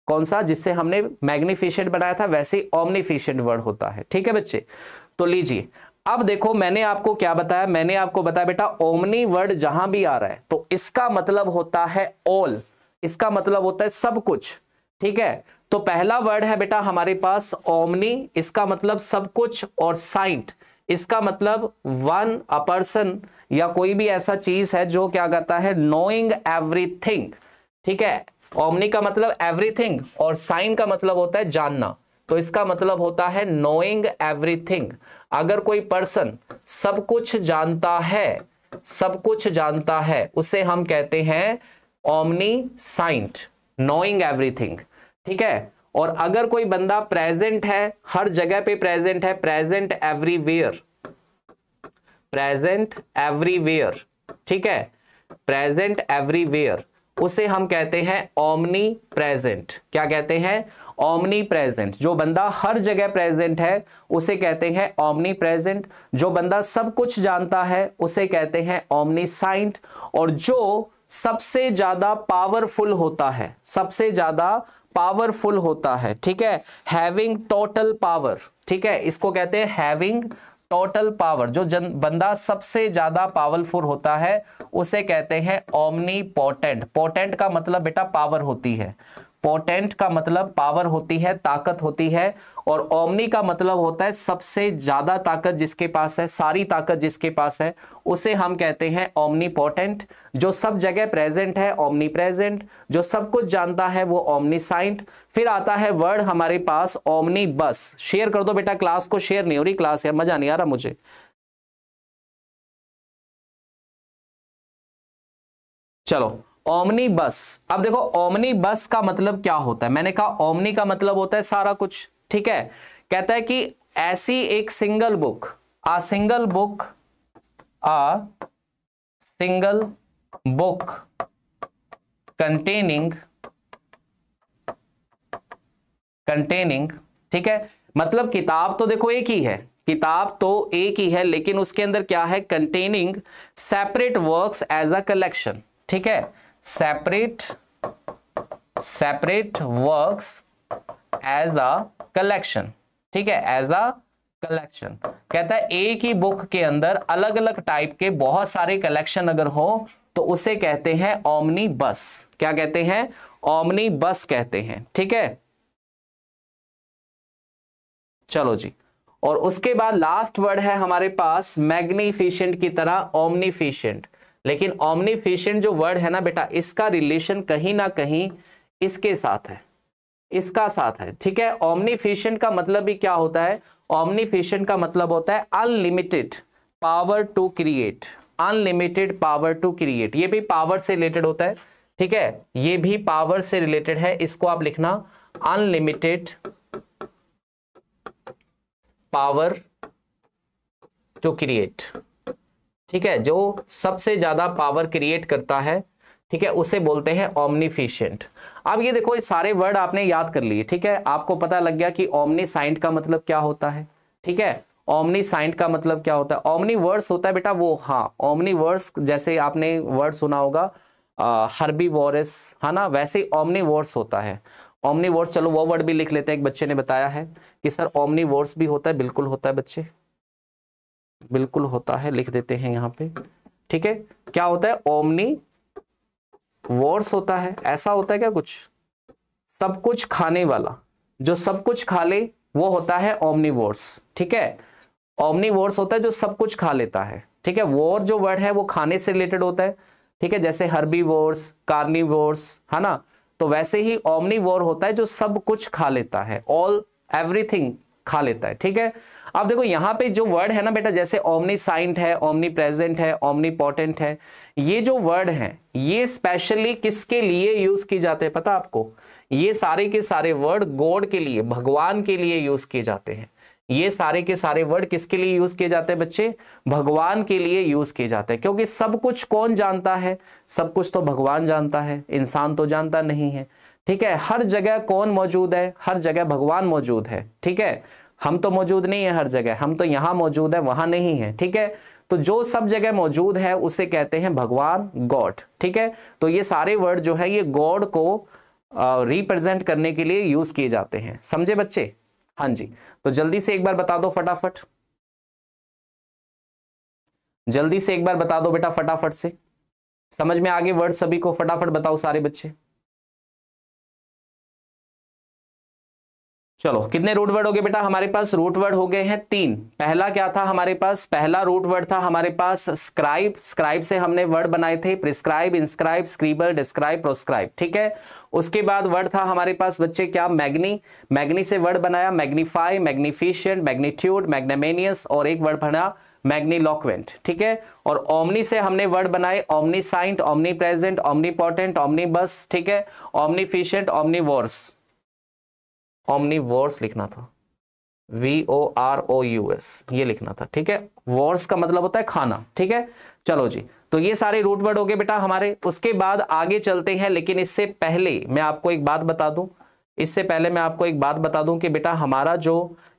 कौन सा जिससे हमने मैग्निफिशियंट बनाया था वैसे ओमनीफिशियंट वर्ड होता है ठीक है बच्चे तो लीजिए अब देखो मैंने आपको क्या बताया मैंने आपको बताया बेटा ओमनी वर्ड जहां भी आ रहा है तो इसका मतलब होता है ऑल इसका मतलब होता है सब कुछ ठीक है तो पहला वर्ड है बेटा हमारे पास ओमनी इसका मतलब सब कुछ और साइंट इसका मतलब वन अ पर्सन या कोई भी ऐसा चीज है जो क्या कहता है नोइंग एवरीथिंग ठीक है ओमनी का मतलब एवरीथिंग और साइन का मतलब होता है जानना तो इसका मतलब होता है नोइंग एवरीथिंग अगर कोई पर्सन सब कुछ जानता है सब कुछ जानता है उसे हम कहते हैं ओमनी साइंट नोइंग एवरीथिंग ठीक है और अगर कोई बंदा प्रेजेंट है हर जगह पे प्रेजेंट है प्रेजेंट एवरीवेयर प्रेजेंट एवरीवेयर ठीक है प्रेजेंट एवरीवेयर उसे हम कहते हैं ओमनी प्रेजेंट क्या कहते हैं ओमनी प्रेजेंट जो बंदा हर जगह प्रेजेंट है उसे कहते हैं ओमनी प्रेजेंट जो बंदा सब कुछ जानता है उसे कहते हैं ओमनी साइंट और जो सबसे ज्यादा पावरफुल होता है सबसे ज्यादा पावरफुल होता है ठीक है हैविंग टोटल पावर ठीक है इसको कहते हैं हैविंग टोटल पावर जो जन बंदा सबसे ज्यादा पावरफुल होता है उसे कहते हैं ओमनी पोटेंट पोटेंट का मतलब बेटा पावर होती है पोटेंट का मतलब पावर होती है ताकत होती है और ओमनी का मतलब होता है सबसे ज्यादा ताकत जिसके पास है सारी ताकत जिसके पास है उसे हम कहते हैं ओमनी पोटेंट जो सब जगह प्रेजेंट है ओमनी प्रेजेंट जो सब कुछ जानता है वो ओमनी साइंट फिर आता है वर्ड हमारे पास ओमनी बस शेयर कर दो बेटा क्लास को शेयर नहीं हो रही क्लास यार मजा नहीं आ रहा मुझे चलो ओमनी बस अब देखो ओमनी बस का मतलब क्या होता है मैंने कहा ओमनी का मतलब होता है सारा कुछ ठीक है कहता है कि ऐसी एक single book ah single book ah single book containing containing ठीक है मतलब किताब तो देखो एक ही है किताब तो एक ही है लेकिन उसके अंदर क्या है containing separate works as a collection ठीक है separate separate work as a collection ठीक है एज अ कलेक्शन कहता है एक ही बुक के अंदर अलग अलग टाइप के बहुत सारे कलेक्शन अगर हो तो उसे कहते हैं ओमनी बस क्या कहते हैं ओमनी बस कहते हैं ठीक है चलो जी और उसके बाद लास्ट वर्ड है हमारे पास मैग्निफिशेंट की तरह ओमनीफिशेंट लेकिन ऑमनीफिशेंट जो वर्ड है ना बेटा इसका रिलेशन कहीं ना कहीं इसके साथ है इसका साथ है ठीक है ऑमनीफिशेंट का मतलब भी क्या होता है ऑमनीफिशेंट का मतलब होता है unlimited power to create unlimited power to create ये भी पावर से रिलेटेड होता है ठीक है ये भी पावर से रिलेटेड है इसको आप लिखना अनलिमिटेड पावर टू क्रिएट ठीक है जो सबसे ज्यादा पावर क्रिएट करता है ठीक है उसे बोलते हैं ओमनीफिशियंट अब ये देखो ये सारे वर्ड आपने याद कर लिए ठीक है आपको पता लग गया कि ओमनी साइंट का मतलब क्या होता है ठीक है ओमनी साइंट का मतलब क्या होता है ओमनी वर्ड्स होता है बेटा वो हाँ ओमनी वर्ड्स जैसे आपने वर्ड सुना होगा हर्बी वॉरस है ना वैसे ओमनी वर्ड्स होता है ओमनी वर्ड्स चलो वो वर्ड भी लिख लेते हैं एक बच्चे ने बताया है कि सर ओमनी वर्ड्स भी होता है बिल्कुल होता है बच्चे बिल्कुल होता है लिख देते हैं यहाँ पे ठीक है क्या होता है ओमनी वर्स होता है ऐसा होता है क्या कुछ सब कुछ खाने वाला जो सब कुछ खा ले वो होता है ओमनीवर्स ठीक है ओमनीवर्स होता है जो सब कुछ खा लेता है ठीक है वोर जो वर्ड है वो खाने से रिलेटेड होता है ठीक है जैसे हर्बी वोर्स कार्निवोर्स है ना तो वैसे ही ओमनीवोर होता है जो सब कुछ खा लेता है ऑल एवरीथिंग खा लेता है ठीक है आप देखो यहाँ पे जो वर्ड है ना बेटा जैसे ओमनी साइंट है ओमनी प्रेजेंट है ओमनी पोर्टेंट है ये जो वर्ड है ये स्पेशली किसके लिए यूज किए जाते हैं पता आपको ये सारे के सारे वर्ड गॉड के लिए भगवान के लिए यूज किए जाते हैं ये सारे के सारे वर्ड किसके लिए यूज किए जाते हैं बच्चे भगवान के लिए यूज किए जाते हैं क्योंकि सब कुछ कौन जानता है सब कुछ तो भगवान जानता है इंसान तो जानता नहीं है ठीक है हर जगह कौन मौजूद है हर जगह भगवान मौजूद है ठीक है हम तो मौजूद नहीं है हर जगह हम तो यहां मौजूद है वहां नहीं है ठीक है तो जो सब जगह मौजूद है उसे कहते हैं भगवान गॉड ठीक है तो ये सारे वर्ड जो है ये गॉड को रिप्रेजेंट करने के लिए यूज किए जाते हैं समझे बच्चे हाँ जी तो जल्दी से एक बार बता दो फटाफट जल्दी से एक बार बता दो बेटा फटाफट से समझ में आगे वर्ड सभी को फटाफट बताओ सारे बच्चे चलो कितने रूट वर्ड हो गए बेटा हमारे पास रूट वर्ड हो गए हैं तीन पहला क्या था हमारे पास पहला रूट वर्ड था हमारे पास स्क्राइब स्क्राइब से हमने वर्ड बनाए थे prescribe inscribe scribble describe proscribe ठीक है उसके बाद वर्ड था हमारे पास बच्चे क्या मैग्नी मैग्नी से वर्ड बनाया मैग्नीफाई मैग्निफिशियंट मैग्नीट्यूड मैग्नेमेनियस और एक वर्ड बना मैग्नीलॉक्वेंट ठीक है और ओमनी से हमने वर्ड बनाए omniscient omnipresent omnipotent omnibus ठीक है omnificent omnivorous omnivorous लिखना था V O R O U S ये लिखना था ठीक है वर्स का मतलब होता है खाना ठीक है चलो जी तो ये सारे रूट वर्ड हो गए बेटा हमारे उसके बाद आगे चलते हैं लेकिन इससे पहले मैं आपको एक बात बता दूं इससे पहले मैं आपको एक बात बता दूं कि बेटा हमारा जो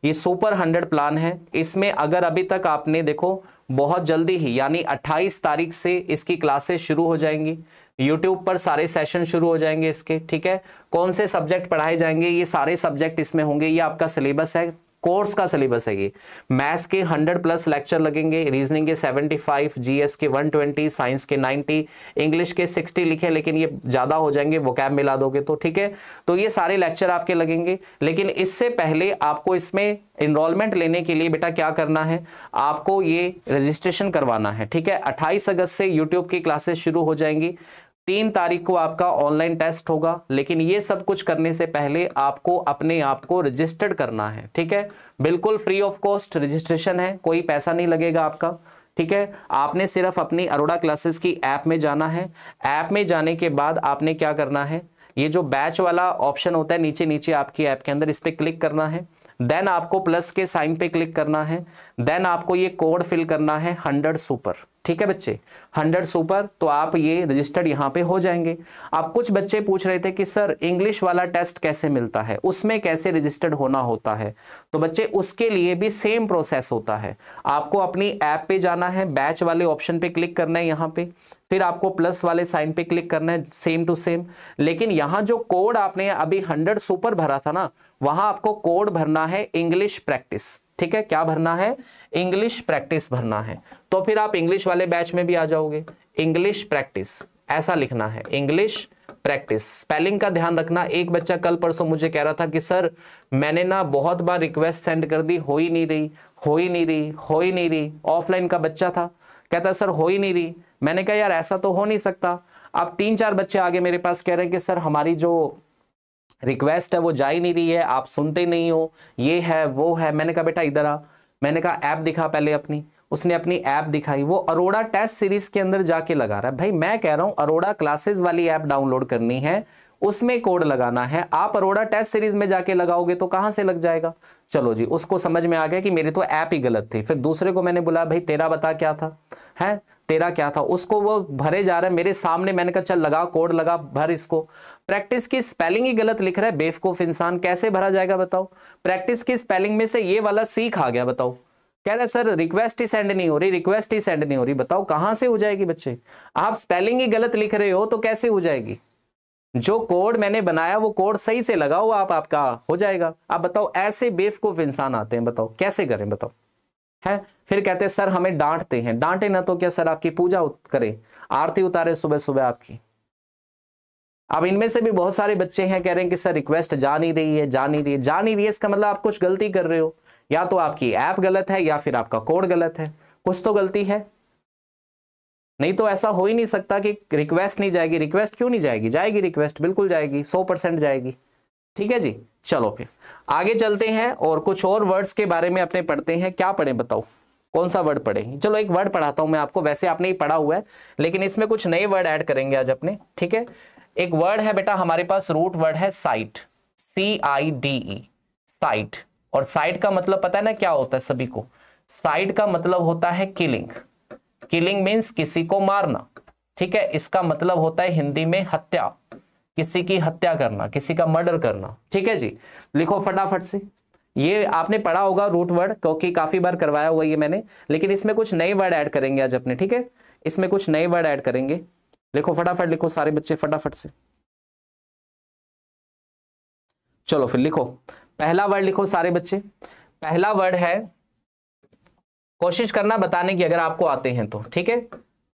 ये सुपर हंड्रेड प्लान है इसमें अगर अभी तक आपने देखो बहुत जल्दी ही यानी 28 तारीख से इसकी क्लासेस शुरू हो जाएंगी यूट्यूब पर सारे सेशन शुरू हो जाएंगे इसके ठीक है कौन से सब्जेक्ट पढ़ाए जाएंगे ये सारे सब्जेक्ट इसमें होंगे ये आपका सिलेबस है कोर्स का सिलेबस है ये मैथ्स के 100 प्लस लेक्चर लगेंगे रीजनिंग के 75 जीएस के 120 साइंस के 90 इंग्लिश के 60 लिखे लेकिन ये ज़्यादा हो जाएंगे वो कैब मिला दोगे तो ठीक है तो ये सारे लेक्चर आपके लगेंगे लेकिन इससे पहले आपको इसमें इनरोलमेंट लेने के लिए बेटा क्या करना है आपको ये रजिस्ट्रेशन करवाना है ठीक है अट्ठाईस अगस्त से यूट्यूब की क्लासेस शुरू हो जाएंगी तीन तारीख को आपका ऑनलाइन टेस्ट होगा लेकिन ये सब कुछ करने से पहले आपको अपने आप को रजिस्टर्ड करना है ठीक है बिल्कुल फ्री ऑफ कॉस्ट रजिस्ट्रेशन है कोई पैसा नहीं लगेगा आपका ठीक है आपने सिर्फ अपनी अरोड़ा क्लासेस की ऐप में जाना है ऐप में जाने के बाद आपने क्या करना है ये जो बैच वाला ऑप्शन होता है नीचे नीचे आपकी ऐप के अंदर इस पर क्लिक करना है देन आपको प्लस के साइन पे क्लिक करना है देन आपको ये कोड फिल करना है हंड्रेड सुपर ठीक है बच्चे हंड्रेड सुपर तो आप ये रजिस्टर्ड यहाँ पे हो जाएंगे आप कुछ बच्चे पूछ रहे थे कि सर इंग्लिश वाला टेस्ट कैसे मिलता है उसमें कैसे रजिस्टर्ड होना होता है तो बच्चे उसके लिए भी सेम प्रोसेस होता है आपको अपनी ऐप पे जाना है बैच वाले ऑप्शन पे क्लिक करना है यहाँ पे फिर आपको प्लस वाले साइन पे क्लिक करना है सेम टू सेम लेकिन यहाँ जो कोड आपने अभी हंड्रेड सुपर भरा था ना वहां आपको कोड भरना है इंग्लिश प्रैक्टिस ठीक है क्या भरना है इंग्लिश प्रैक्टिस भरना है तो फिर आप इंग्लिश वाले बैच में भी आ जाओगे इंग्लिश प्रैक्टिस ऐसा लिखना है इंग्लिश प्रैक्टिस स्पेलिंग का ध्यान रखना एक बच्चा कल परसों मुझे कह रहा था कि सर मैंने ना बहुत बार रिक्वेस्ट सेंड कर दी हो ही नहीं रही हो ही नहीं रही हो ही नहीं रही ऑफलाइन का बच्चा था कहता सर हो ही नहीं रही मैंने कहा यार ऐसा तो हो नहीं सकता अब तीन चार बच्चे आगे मेरे पास कह रहे हैं कि सर हमारी जो रिक्वेस्ट है वो जा ही नहीं रही है आप सुनते नहीं हो ये है वो है मैंने कहा बेटा इधर आ मैंने कहा ऐप दिखा पहले अपनी उसने अपनी ऐप दिखाई वो अरोड़ा टेस्ट सीरीज के अंदर जाके लगा रहा है भाई मैं कह रहा हूँ अरोड़ा क्लासेस वाली ऐप डाउनलोड करनी है उसमें कोड लगाना है आप अरोड़ा टेस्ट सीरीज में जाके लगाओगे तो कहाँ से लग जाएगा चलो जी उसको समझ में आ गया कि मेरे तो ऐप ही गलत थी फिर दूसरे को मैंने बोला भाई तेरा बता क्या था है तेरा क्या था उसको वो भरे जा रहा है मेरे सामने मैंने कहा चल लगा कोड लगा भर इसको प्रैक्टिस की स्पेलिंग ही गलत लिख रहा है बेवकूफ इंसान कैसे भरा जाएगा बताओ प्रैक्टिस की स्पेलिंग में से ये वाला सीख आ गया बताओ कह रहा सर रिक्वेस्ट ही सेंड नहीं हो रही रिक्वेस्ट ही सेंड नहीं हो रही बताओ कहां से हो जाएगी बच्चे आप स्पेलिंग ही गलत लिख रहे हो तो कैसे हो जाएगी जो कोड मैंने बनाया वो कोड सही से लगा हुआ आप आपका हो जाएगा आप बताओ ऐसे बेवकूफ इंसान आते हैं बताओ कैसे करें बताओ है फिर कहते हैं सर हमें डांटते हैं डांटे ना तो क्या सर आपकी पूजा करें आरती उतारे सुबह सुबह आपकी अब इनमें से भी बहुत सारे बच्चे हैं कह रहे हैं कि सर रिक्वेस्ट जा नहीं रही है जा नहीं रही है जा नहीं रही है इसका मतलब आप कुछ गलती कर रहे हो या तो आपकी ऐप गलत है या फिर आपका कोड गलत है कुछ तो गलती है नहीं तो ऐसा हो ही नहीं सकता कि रिक्वेस्ट नहीं जाएगी रिक्वेस्ट क्यों नहीं जाएगी जाएगी रिक्वेस्ट बिल्कुल जाएगी सौ परसेंट जाएगी ठीक है जी चलो फिर आगे चलते हैं और कुछ और वर्ड्स के बारे में अपने पढ़ते हैं क्या पढ़े बताओ कौन सा वर्ड पढ़े चलो एक वर्ड पढ़ाता हूं मैं आपको वैसे आपने ही पढ़ा हुआ है लेकिन इसमें कुछ नए वर्ड ऐड करेंगे आज अपने ठीक है एक वर्ड है बेटा हमारे पास रूट वर्ड है cide C I D E cide और साइट का मतलब पता है ना क्या होता है सभी को साइट का मतलब होता है किलिंग किलिंग मीन्स किसी को मारना ठीक है इसका मतलब होता है हिंदी में हत्या किसी की हत्या करना किसी का मर्डर करना ठीक है जी लिखो फटाफट से ये आपने पढ़ा होगा रूट वर्ड क्योंकि काफी बार करवाया हुआ ये मैंने लेकिन इसमें कुछ नए वर्ड ऐड करेंगे आज अपने ठीक है इसमें कुछ नए वर्ड ऐड करेंगे लिखो फटाफट लिखो सारे बच्चे फटाफट से चलो फिर लिखो पहला वर्ड लिखो सारे बच्चे पहला वर्ड है कोशिश करना बताने की अगर आपको आते हैं तो ठीक है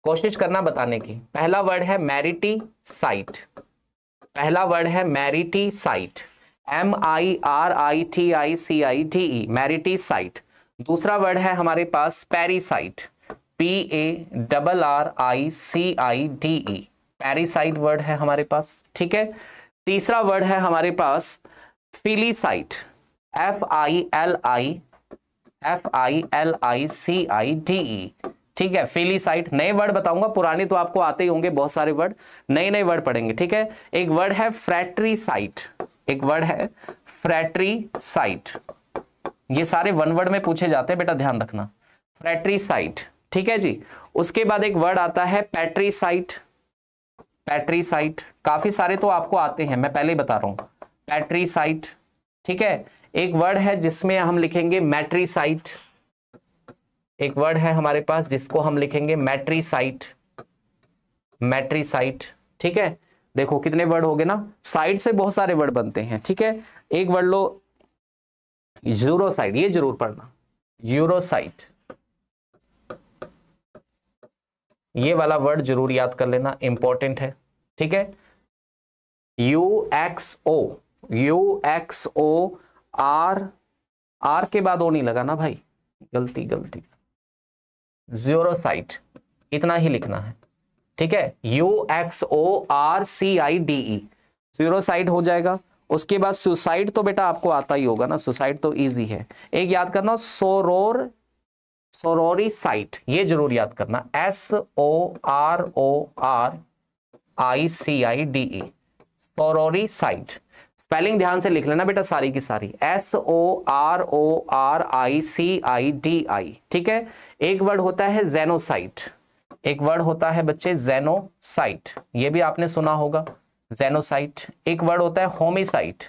कोशिश करना बताने की पहला वर्ड है मैरिटी साइट पहला वर्ड है matricide M I R I T I C I T E matricide दूसरा वर्ड है हमारे पास cide P A double R I C I D E parricide word है हमारे पास ठीक है तीसरा वर्ड है हमारे पास filicide F I L I F I L I C I D E ठीक है फिलीसाइट नए वर्ड बताऊंगा पुराने तो आपको आते ही होंगे बहुत सारे वर्ड नए नए वर्ड पढ़ेंगे ठीक है एक वर्ड है साइट एक वर्ड है साइट ये सारे वन वर्ड में पूछे जाते हैं बेटा ध्यान रखना साइट ठीक है जी उसके बाद एक वर्ड आता है पैट्रीसाइट पैट्रीसाइट काफी सारे तो आपको आते हैं मैं पहले ही बता रहा हूं पैट्रीसाइट ठीक है एक वर्ड है जिसमें हम लिखेंगे मैट्रीसाइट एक वर्ड है हमारे पास जिसको हम लिखेंगे मैट्रीसाइट मैट्रीसाइट ठीक है देखो कितने वर्ड हो गए ना साइड से बहुत सारे वर्ड बनते हैं ठीक है एक वर्ड लो यूरोसाइट ये जरूर पढ़ना यूरोसाइट ये वाला वर्ड जरूर याद कर लेना इंपॉर्टेंट है ठीक है U X O U X O R R के बाद ओ नहीं लगा ना भाई गलती गलती जीरोसाइट इतना ही लिखना है ठीक है U X O R C I D E uxoricide हो जाएगा उसके बाद सुसाइड तो बेटा आपको आता ही होगा ना सुसाइड तो इजी है एक याद करना सोरोर सोरोरी ये जरूर याद करना S O R O R I C I D E sorori spelling ध्यान से लिख लेना बेटा सारी की सारी S O R O R I C I D I ठीक है एक वर्ड होता है जेनोसाइट एक वर्ड होता है बच्चे जेनोसाइट ये भी आपने सुना होगा जेनोसाइट एक वर्ड होता है होमिसाइट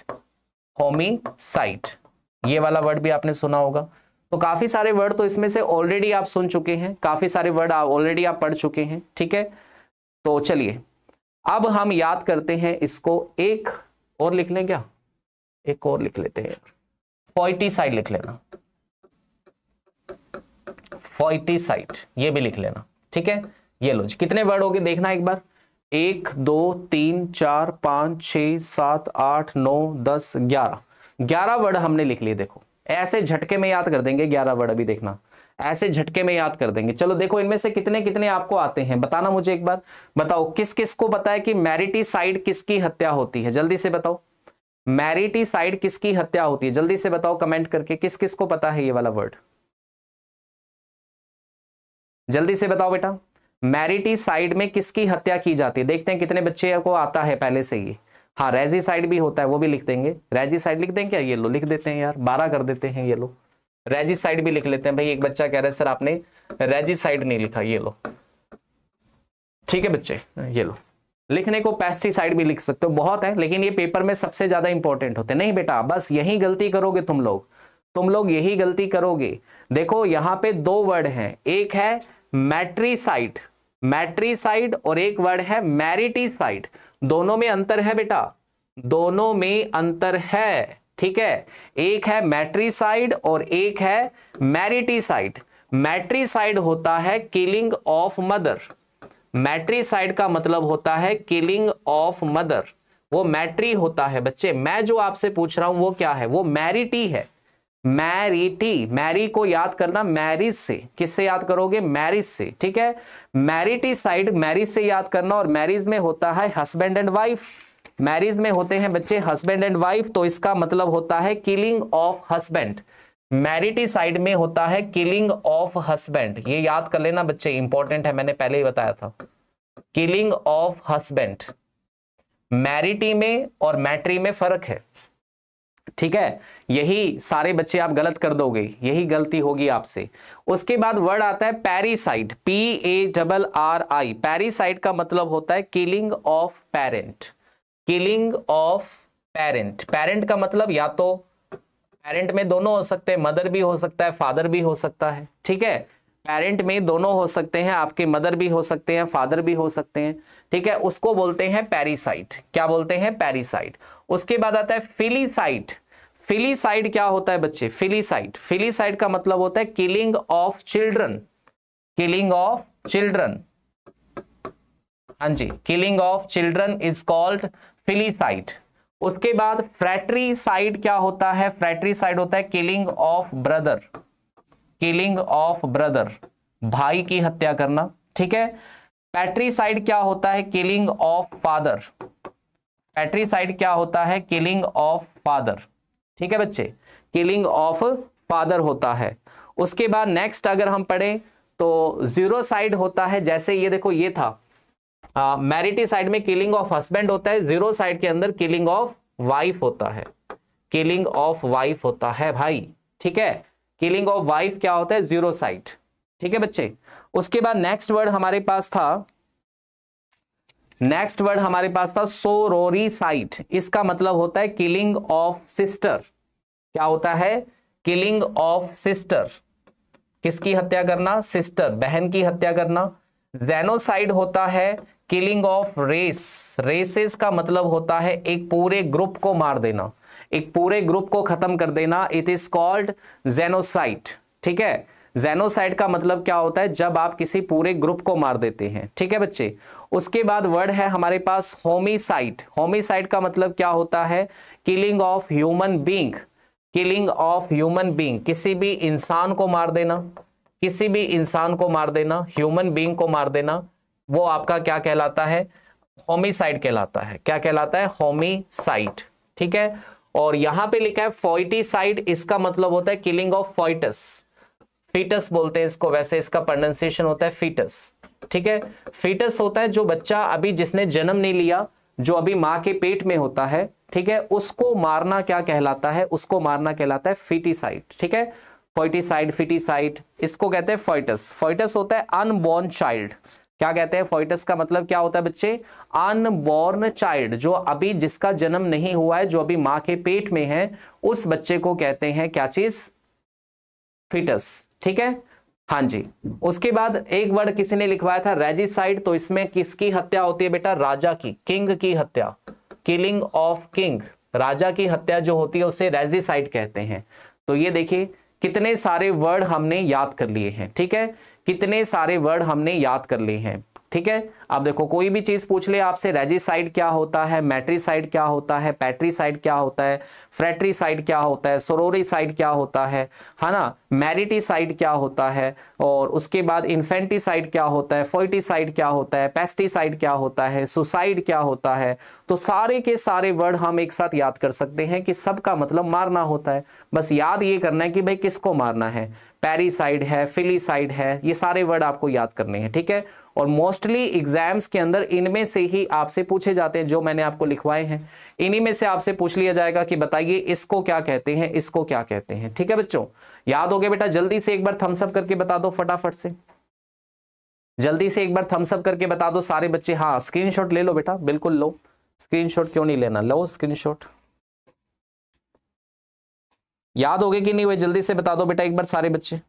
होमिसाइट ये वाला वर्ड भी आपने सुना होगा तो काफ़ी सारे वर्ड तो इसमें से ऑलरेडी आप सुन चुके हैं काफ़ी सारे वर्ड आप ऑलरेडी आप पढ़ चुके हैं ठीक है तो चलिए अब हम याद करते हैं इसको एक और लिख लें क्या एक और लिख लेते हैं फॉइटी साइड लिख लेना फोइटिसाइड ये भी लिख लेना ठीक है ये लो कितने वर्ड हो गए देखना एक बार एक दो तीन चार पांच छ सात आठ नौ दस ग्यारह ग्यारह वर्ड हमने लिख लिए देखो ऐसे झटके में याद कर देंगे ग्यारह वर्ड अभी देखना ऐसे झटके में याद कर देंगे चलो देखो इनमें से कितने कितने आपको आते हैं बताना मुझे एक बार बताओ किस किस को बताए कि मैरिटी साइड किसकी हत्या होती है जल्दी से बताओ मैरिटी साइड किसकी हत्या होती है जल्दी से बताओ कमेंट करके किस किस को पता है ये वाला वर्ड जल्दी से बताओ बेटा मैरिटी साइड में किसकी हत्या की जाती है देखते हैं कितने बच्चे को आता है पहले से ही हाँ रेजिसाइड भी होता है वो भी लिख देंगे रेजिसाइड लिख देंगे क्या ये लो लिख देते हैं यार बारह कर देते हैं ये लो रेजिसाइड भी लिख लेते हैं भाई एक बच्चा कह रहा है सर आपने रेजिसाइड नहीं लिखा ये लो ठीक है बच्चे ये लो लिखने को पेस्टिसाइड भी लिख सकते हो बहुत है लेकिन ये पेपर में सबसे ज्यादा इंपॉर्टेंट होते हैं नहीं बेटा बस यही गलती करोगे तुम लोग तुम लोग यही गलती करोगे देखो यहाँ पे दो वर्ड हैं एक है मैट्रीसाइड मैट्रीसाइड और एक वर्ड है मैरिटीसाइड दोनों में अंतर है बेटा दोनों में अंतर है ठीक है एक है मैट्रीसाइड और एक है मैरिटीसाइड मैट्रीसाइड होता है किलिंग ऑफ मदर मैट्रीसाइड का मतलब होता है किलिंग ऑफ मदर वो मैट्री होता है बच्चे मैं जो आपसे पूछ रहा हूं वो क्या है वो मैरिटी है मैरिटी मैरी को याद करना मैरिज से किससे याद करोगे मैरिज से ठीक है मैरिटी साइड मैरिज से याद करना और मैरिज में होता है हस्बैंड एंड वाइफ मैरिज में होते हैं बच्चे हस्बैंड एंड वाइफ तो इसका मतलब होता है killing of husband mariticide में होता है किलिंग ऑफ हस्बैंड ये याद कर लेना बच्चे इंपॉर्टेंट है मैंने पहले ही बताया था किलिंग ऑफ हस्बैंड मैरिटी में और मैट्री में फर्क है ठीक है यही सारे बच्चे आप गलत कर दोगे यही गलती होगी आपसे उसके बाद वर्ड आता है parricide P A double R I parricide का मतलब होता है killing of parent killing of parent parent का मतलब या तो पेरेंट में दोनों हो सकते हैं मदर भी हो सकता है फादर भी हो सकता है ठीक है पेरेंट में दोनों हो सकते हैं आपके मदर भी हो सकते हैं फादर भी हो सकते हैं ठीक है उसको बोलते हैं पेरिसाइट क्या बोलते हैं पैरीसाइट उसके बाद आता है फिलीसाइट फिलीसाइड क्या होता है बच्चे फिलीसाइड फिलीसाइड का मतलब होता है killing of children killing of children हाँ जी killing of children is called filicide उसके बाद साइड क्या होता है साइड होता है killing of brother killing of brother भाई की हत्या करना ठीक है साइड क्या होता है किलिंग ऑफ फादर पैट्रीसाइड क्या होता है किलिंग ऑफ फादर ठीक है बच्चे किलिंग ऑफ फादर होता है उसके बाद नेक्स्ट अगर हम पढ़े तो जीरो साइड होता है जैसे ये देखो ये था मैरिटी साइड में किलिंग ऑफ हस्बैंड होता है जीरो साइड के अंदर किलिंग ऑफ वाइफ होता है किलिंग ऑफ वाइफ होता है भाई ठीक है किलिंग ऑफ वाइफ क्या होता है जीरो साइड ठीक है बच्चे उसके बाद नेक्स्ट वर्ड हमारे पास था नेक्स्ट वर्ड हमारे पास था सोरोरीसाइट इसका मतलब होता है किलिंग ऑफ सिस्टर क्या होता है किलिंग ऑफ सिस्टर किसकी हत्या करना सिस्टर बहन की हत्या करना जेनोसाइड होता है किलिंग ऑफ रेस रेसेस का मतलब होता है एक पूरे ग्रुप को मार देना एक पूरे ग्रुप को खत्म कर देना इट इज कॉल्ड जेनोसाइट ठीक है जेनोसाइड का मतलब क्या होता है जब आप किसी पूरे ग्रुप को मार देते हैं ठीक है बच्चे उसके बाद वर्ड है हमारे पास होमिसाइट होमिसाइट का मतलब क्या होता है killing of human being killing of human being किसी भी इंसान को मार देना किसी भी इंसान को मार देना ह्यूमन बींग को मार देना वो आपका क्या कहलाता है होमिसाइड कहलाता है क्या कहलाता है होमिसाइड ठीक है और यहां पे लिखा है फोइटिसाइड इसका मतलब होता है किलिंग ऑफ फोइटस फीटस बोलते हैं इसको वैसे इसका प्रोनाउंसिएशन होता है फीटस ठीक है फीटस होता है जो बच्चा अभी जिसने जन्म नहीं लिया जो अभी माँ के पेट में होता है ठीक है उसको मारना क्या कहलाता है उसको मारना कहलाता है फिटिसाइड ठीक है फोइटिसाइड फिटिसाइड इसको कहते हैं फोइटस फोइटस होता है अनबोर्न चाइल्ड क्या कहते हैं फोइटस का मतलब क्या होता है बच्चे अनबोर्न चाइल्ड जो अभी जिसका जन्म नहीं हुआ है जो अभी माँ के पेट में है उस बच्चे को कहते हैं क्या चीज फिटस ठीक है हाँ जी उसके बाद एक वर्ड किसी ने लिखवाया था रेजिसाइड तो इसमें किसकी हत्या होती है बेटा राजा की किंग की हत्या किलिंग ऑफ किंग राजा की हत्या जो होती है उसे रेजिसाइड कहते हैं तो ये देखिए कितने सारे वर्ड हमने याद कर लिए हैं ठीक है कितने सारे वर्ड हमने याद कर लिए हैं ठीक है आप देखो कोई भी चीज पूछ ले आपसे रेजिसाइड क्या होता है मैट्रीसाइड क्या होता है पैट्रीसाइड क्या होता है फ्रेट्रीसाइड क्या होता है सोरोरीसाइड क्या होता है है ना मैरिटीसाइड क्या होता है और उसके बाद इन्फेंटिसाइड क्या होता है साइड क्या होता है पेस्टिसाइड क्या होता है सुसाइड क्या होता है तो सारे के सारे वर्ड हम एक साथ याद कर सकते हैं कि सबका मतलब मारना होता है बस याद ये करना है कि भाई किसको मारना है पेरीसाइड है फिलीसाइड है ये सारे वर्ड आपको याद करने हैं ठीक है और मोस्टली एग्जाम्स के अंदर इनमें से ही आपसे पूछे जाते हैं जो मैंने आपको लिखवाए हैं इन्हीं में से आपसे पूछ लिया जाएगा कि बताइए इसको क्या कहते हैं इसको क्या कहते हैं ठीक है बच्चों याद हो गया बेटा जल्दी से एक बार थम्सअप करके बता दो फटाफट से जल्दी से एक बार थम्सअप करके बता दो सारे बच्चे हाँ स्क्रीन ले लो बेटा बिल्कुल लो स्क्रीन क्यों नहीं लेना लो स्क्रीन याद हो गए कि नहीं हुए जल्दी से बता दो बेटा एक बार सारे बच्चे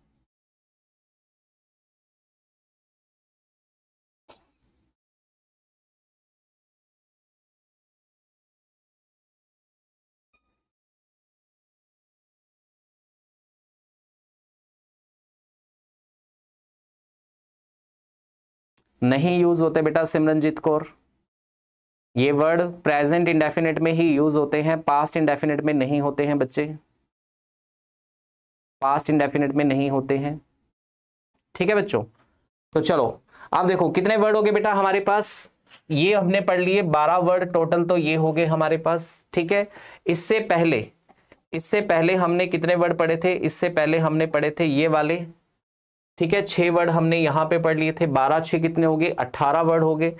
नहीं यूज होते बेटा सिमरनजीत कौर ये वर्ड प्रेजेंट इंडेफिनेट में ही यूज होते हैं पास्ट इंडेफिनेट में नहीं होते हैं बच्चे पास्ट इंडेफिनेट में नहीं होते हैं ठीक है बच्चों तो चलो आप देखो कितने वर्ड हो गए बेटा हमारे पास ये हमने पढ़ लिए बारह वर्ड टोटल तो ये हो गए हमारे पास ठीक है इससे पहले इससे पहले हमने कितने वर्ड पढ़े थे इससे पहले हमने पढ़े थे ये वाले ठीक है छह वर्ड हमने यहाँ पे पढ़ लिए थे बारह छह कितने हो गए अट्ठारह वर्ड हो गए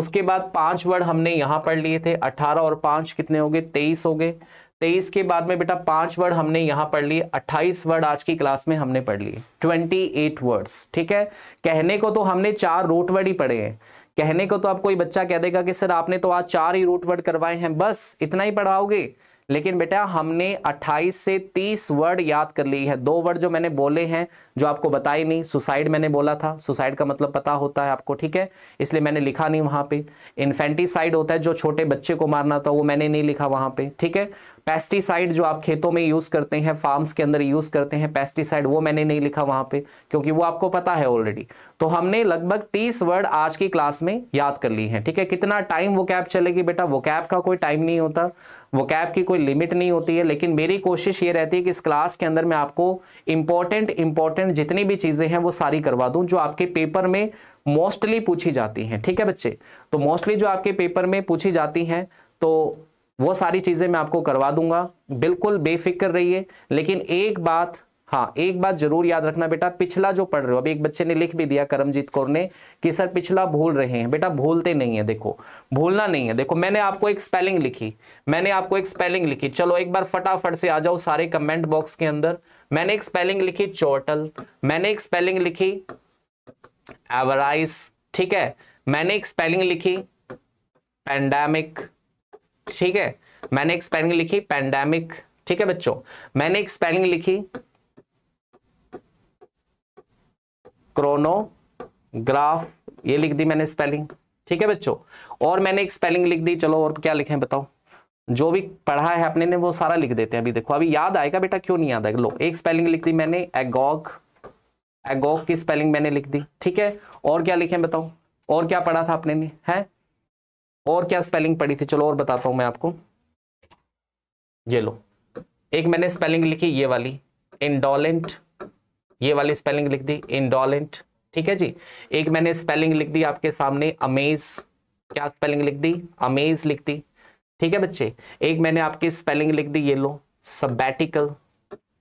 उसके बाद पांच वर्ड हमने यहाँ पढ़ लिए थे अट्ठारह और पांच कितने हो गए तेईस हो गए तेईस के बाद में बेटा पांच वर्ड हमने यहाँ पढ़ लिए अट्ठाईस वर्ड आज की क्लास में हमने पढ़ लिए ट्वेंटी एट वर्ड्स ठीक है कहने को तो हमने चार रूट वर्ड ही पढ़े हैं कहने को तो आप कोई बच्चा कह देगा कि सर आपने तो आज चार ही रूट वर्ड करवाए हैं बस इतना ही पढ़ाओगे लेकिन बेटा हमने 28 से 30 वर्ड याद कर लिए है दो वर्ड जो मैंने बोले हैं जो आपको बताए नहीं सुसाइड मैंने बोला था सुसाइड का मतलब पता होता है आपको ठीक है इसलिए मैंने लिखा नहीं वहां पे इन्फेंटिसाइड होता है जो छोटे बच्चे को मारना था वो मैंने नहीं लिखा वहां पे ठीक है पेस्टिसाइड जो आप खेतों में यूज़ करते हैं फार्म्स के अंदर यूज़ करते हैं पेस्टिसाइड वो मैंने नहीं लिखा वहां पे क्योंकि वो आपको पता है ऑलरेडी तो हमने लगभग 30 वर्ड आज की क्लास में याद कर ली हैं ठीक है कितना टाइम वो कैब चलेगी बेटा वो कैब का कोई टाइम नहीं होता वो कैब की कोई लिमिट नहीं होती है लेकिन मेरी कोशिश ये रहती है कि इस क्लास के अंदर मैं आपको इंपॉर्टेंट इंपॉर्टेंट जितनी भी चीज़ें हैं वो सारी करवा दूं जो आपके पेपर में मोस्टली पूछी जाती हैं ठीक है बच्चे तो मोस्टली जो आपके पेपर में पूछी जाती हैं तो वो सारी चीज़ें मैं आपको करवा दूंगा बिल्कुल बेफिक्र रहिए लेकिन एक बात हाँ एक बात जरूर याद रखना बेटा पिछला जो पढ़ रहे हो अभी एक बच्चे ने लिख भी दिया करमजीत कौर ने कि सर पिछला भूल रहे हैं बेटा भूलते नहीं है देखो भूलना नहीं है देखो मैंने आपको एक स्पेलिंग लिखी मैंने आपको एक स्पेलिंग लिखी चलो एक बार फटाफट से आ जाओ सारे कमेंट बॉक्स के अंदर मैंने एक स्पेलिंग लिखी चोटल मैंने एक स्पेलिंग लिखी एवराइस ठीक है मैंने एक स्पेलिंग लिखी पेंडेमिक ठीक है मैंने एक स्पेलिंग लिखी पेंडेमिक ठीक है बच्चों मैंने एक स्पेलिंग लिखी क्रोनोग्राफ ये लिख दी मैंने स्पेलिंग ठीक है बच्चों और मैंने एक स्पेलिंग लिख दी चलो और क्या लिखे बताओ जो भी पढ़ा है अपने ने वो सारा लिख देते हैं अभी देखो अभी याद आएगा बेटा क्यों नहीं याद आएगा लो एक स्पेलिंग लिख दी मैंने एगोग एगोग की स्पेलिंग मैंने लिख दी ठीक है और क्या लिखे बताओ और क्या पढ़ा था अपने ने है और क्या स्पेलिंग पढ़ी थी चलो और बताता हूं मैं आपको ये लो एक मैंने स्पेलिंग लिखी ये वाली इंडोलेंट ये वाली स्पेलिंग लिख दी इंडोलेंट ठीक है जी एक मैंने स्पेलिंग लिख दी आपके सामने अमेज क्या स्पेलिंग लिख दी अमेज लिख दी ठीक है बच्चे एक मैंने आपकी स्पेलिंग लिख दी ये लो सबैटिकल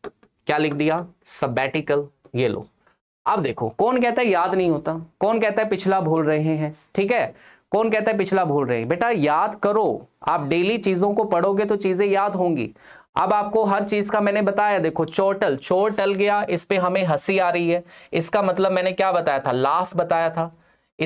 क्या लिख दिया सबैटिकल ये लो अब देखो कौन कहता है याद नहीं होता कौन कहता है पिछला भूल रहे हैं ठीक है कौन कहता है पिछला भूल रहे हैं बेटा याद करो आप डेली चीजों को पढ़ोगे तो चीजें याद होंगी अब आपको हर चीज का मैंने बताया देखो चोटल चोर टल गया इस पे हमें हंसी आ रही है इसका मतलब मैंने क्या बताया था लाफ बताया था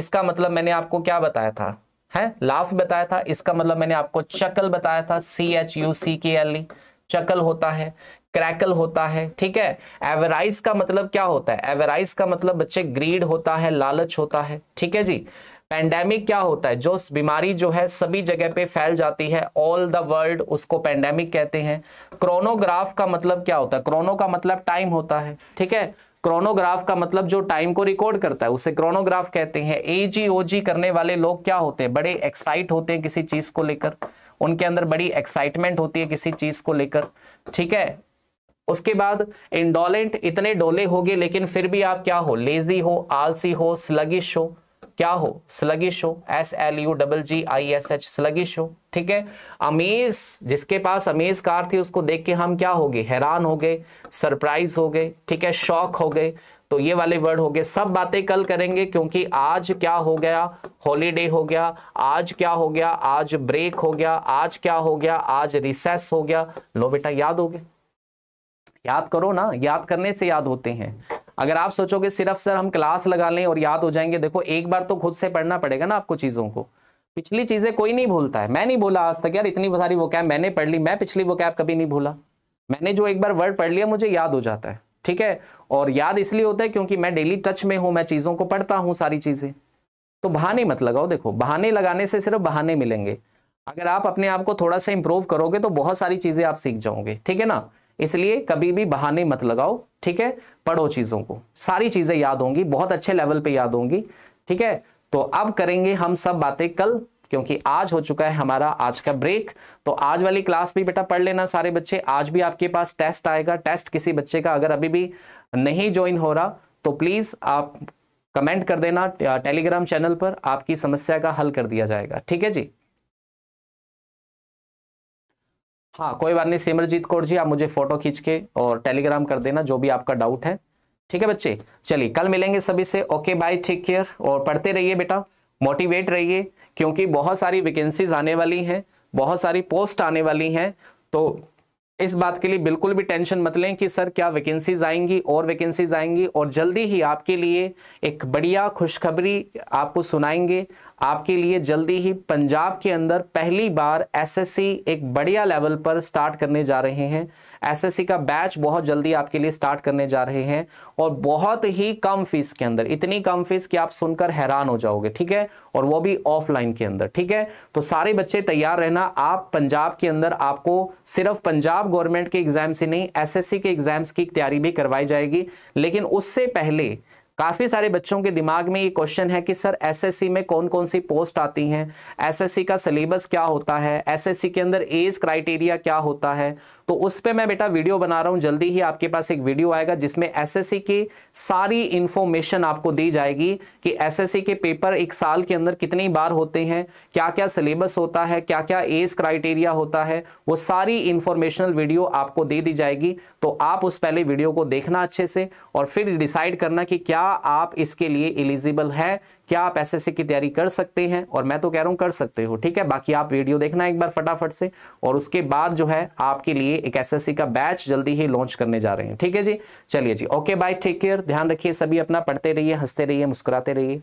इसका मतलब मैंने आपको क्या बताया था है लाफ बताया था इसका मतलब मैंने आपको चकल बताया था सी एच यू सी के एल ई चकल होता है क्रैकल होता है ठीक है एवराइज का मतलब क्या होता है एवराइज का मतलब बच्चे ग्रीड होता है लालच होता है ठीक है जी पेंडेमिक क्या होता है जो बीमारी जो है सभी जगह पे फैल जाती है ऑल द वर्ल्ड उसको पेंडेमिक कहते हैं क्रोनोग्राफ का मतलब क्या होता है क्रोनो का मतलब टाइम होता है ठीक है क्रोनोग्राफ का मतलब जो टाइम को रिकॉर्ड करता है उसे क्रोनोग्राफ कहते हैं ए जी ओ जी करने वाले लोग क्या होते हैं बड़े एक्साइट होते हैं किसी चीज को लेकर उनके अंदर बड़ी एक्साइटमेंट होती है किसी चीज को लेकर ठीक है उसके बाद इंडोलेंट इतने डोले होगे लेकिन फिर भी आप क्या हो लेजी हो आलसी हो स्लगिश हो क्या हो स्लगिश हो S L U double G I S H sluggish हो ठीक है अमेज जिसके पास अमेज कार थी उसको देख के हम क्या हो गए हैरान हो गए सरप्राइज हो गए ठीक है शॉक हो गए तो ये वाले वर्ड हो गए सब बातें कल करेंगे क्योंकि आज क्या हो गया हॉलीडे हो गया आज क्या हो गया आज ब्रेक हो गया आज क्या हो गया आज रिसेस हो गया लो बेटा याद हो गया याद करो ना याद करने से याद होते हैं अगर आप सोचोगे सिर्फ सर हम क्लास लगा लें और याद हो जाएंगे देखो एक बार तो खुद से पढ़ना पड़ेगा ना आपको चीज़ों को पिछली चीज़ें कोई नहीं भूलता है मैं नहीं बोला आज तक यार इतनी सारी वो कैब मैंने पढ़ ली मैं पिछली वो कैब कभी नहीं भूला मैंने जो एक बार वर्ड पढ़ लिया मुझे याद हो जाता है ठीक है और याद इसलिए होता है क्योंकि मैं डेली टच में हूं मैं चीज़ों को पढ़ता हूं सारी चीज़ें तो बहाने मत लगाओ देखो बहाने लगाने से सिर्फ बहाने मिलेंगे अगर आप अपने आप को थोड़ा सा इंप्रूव करोगे तो बहुत सारी चीज़ें आप सीख जाओगे ठीक है ना इसलिए कभी भी बहाने मत लगाओ ठीक है पढ़ो चीज़ों को सारी चीज़ें याद होंगी बहुत अच्छे लेवल पे याद होंगी ठीक है तो अब करेंगे हम सब बातें कल क्योंकि आज हो चुका है हमारा आज का ब्रेक तो आज वाली क्लास भी बेटा पढ़ लेना सारे बच्चे आज भी आपके पास टेस्ट आएगा टेस्ट किसी बच्चे का अगर अभी भी नहीं ज्वाइन हो रहा तो प्लीज़ आप कमेंट कर देना टेलीग्राम चैनल पर आपकी समस्या का हल कर दिया जाएगा ठीक है जी हाँ कोई बात नहीं सिमरजीत कौर जी आप मुझे फोटो खींच के और टेलीग्राम कर देना जो भी आपका डाउट है ठीक है बच्चे चलिए कल मिलेंगे सभी से ओके बाय टेक केयर और पढ़ते रहिए बेटा मोटिवेट रहिए क्योंकि बहुत सारी वैकेंसीज आने वाली हैं बहुत सारी पोस्ट आने वाली हैं तो इस बात के लिए बिल्कुल भी टेंशन मत लें कि सर क्या वैकेंसीज आएंगी और वैकेंसीज आएंगी और जल्दी ही आपके लिए एक बढ़िया खुशखबरी आपको सुनाएंगे आपके लिए जल्दी ही पंजाब के अंदर पहली बार एसएससी एक बढ़िया लेवल पर स्टार्ट करने जा रहे हैं एसएससी का बैच बहुत जल्दी आपके लिए स्टार्ट करने जा रहे हैं और बहुत ही कम फीस के अंदर इतनी कम फीस कि आप सुनकर हैरान हो जाओगे ठीक है और वो भी ऑफलाइन के अंदर ठीक है तो सारे बच्चे तैयार रहना आप पंजाब के अंदर आपको सिर्फ पंजाब गवर्नमेंट के एग्जाम से नहीं एस के एग्जाम्स की तैयारी भी करवाई जाएगी लेकिन उससे पहले काफ़ी सारे बच्चों के दिमाग में ये क्वेश्चन है कि सर एसएससी में कौन कौन सी पोस्ट आती हैं एसएससी का सिलेबस क्या होता है एसएससी के अंदर एज क्राइटेरिया क्या होता है तो उस पर मैं बेटा वीडियो बना रहा हूं जल्दी ही आपके पास एक वीडियो आएगा जिसमें एसएससी की सारी इंफॉर्मेशन आपको दी जाएगी कि एसएससी के पेपर एक साल के अंदर कितनी बार होते हैं क्या क्या सिलेबस होता है क्या क्या एज क्राइटेरिया होता है वो सारी इंफॉर्मेशनल वीडियो आपको दे दी जाएगी तो आप उस पहले वीडियो को देखना अच्छे से और फिर डिसाइड करना कि क्या आप इसके लिए एलिजिबल है क्या आप एसएससी की तैयारी कर सकते हैं और मैं तो कह रहा हूं कर सकते हो ठीक है बाकी आप वीडियो देखना एक बार फटाफट से और उसके बाद जो है आपके लिए एक एसएससी का बैच जल्दी ही लॉन्च करने जा रहे हैं ठीक है जी चलिए जी ओके बाय टेक केयर ध्यान रखिए सभी अपना पढ़ते रहिए हंसते रहिए मुस्कुराते रहिए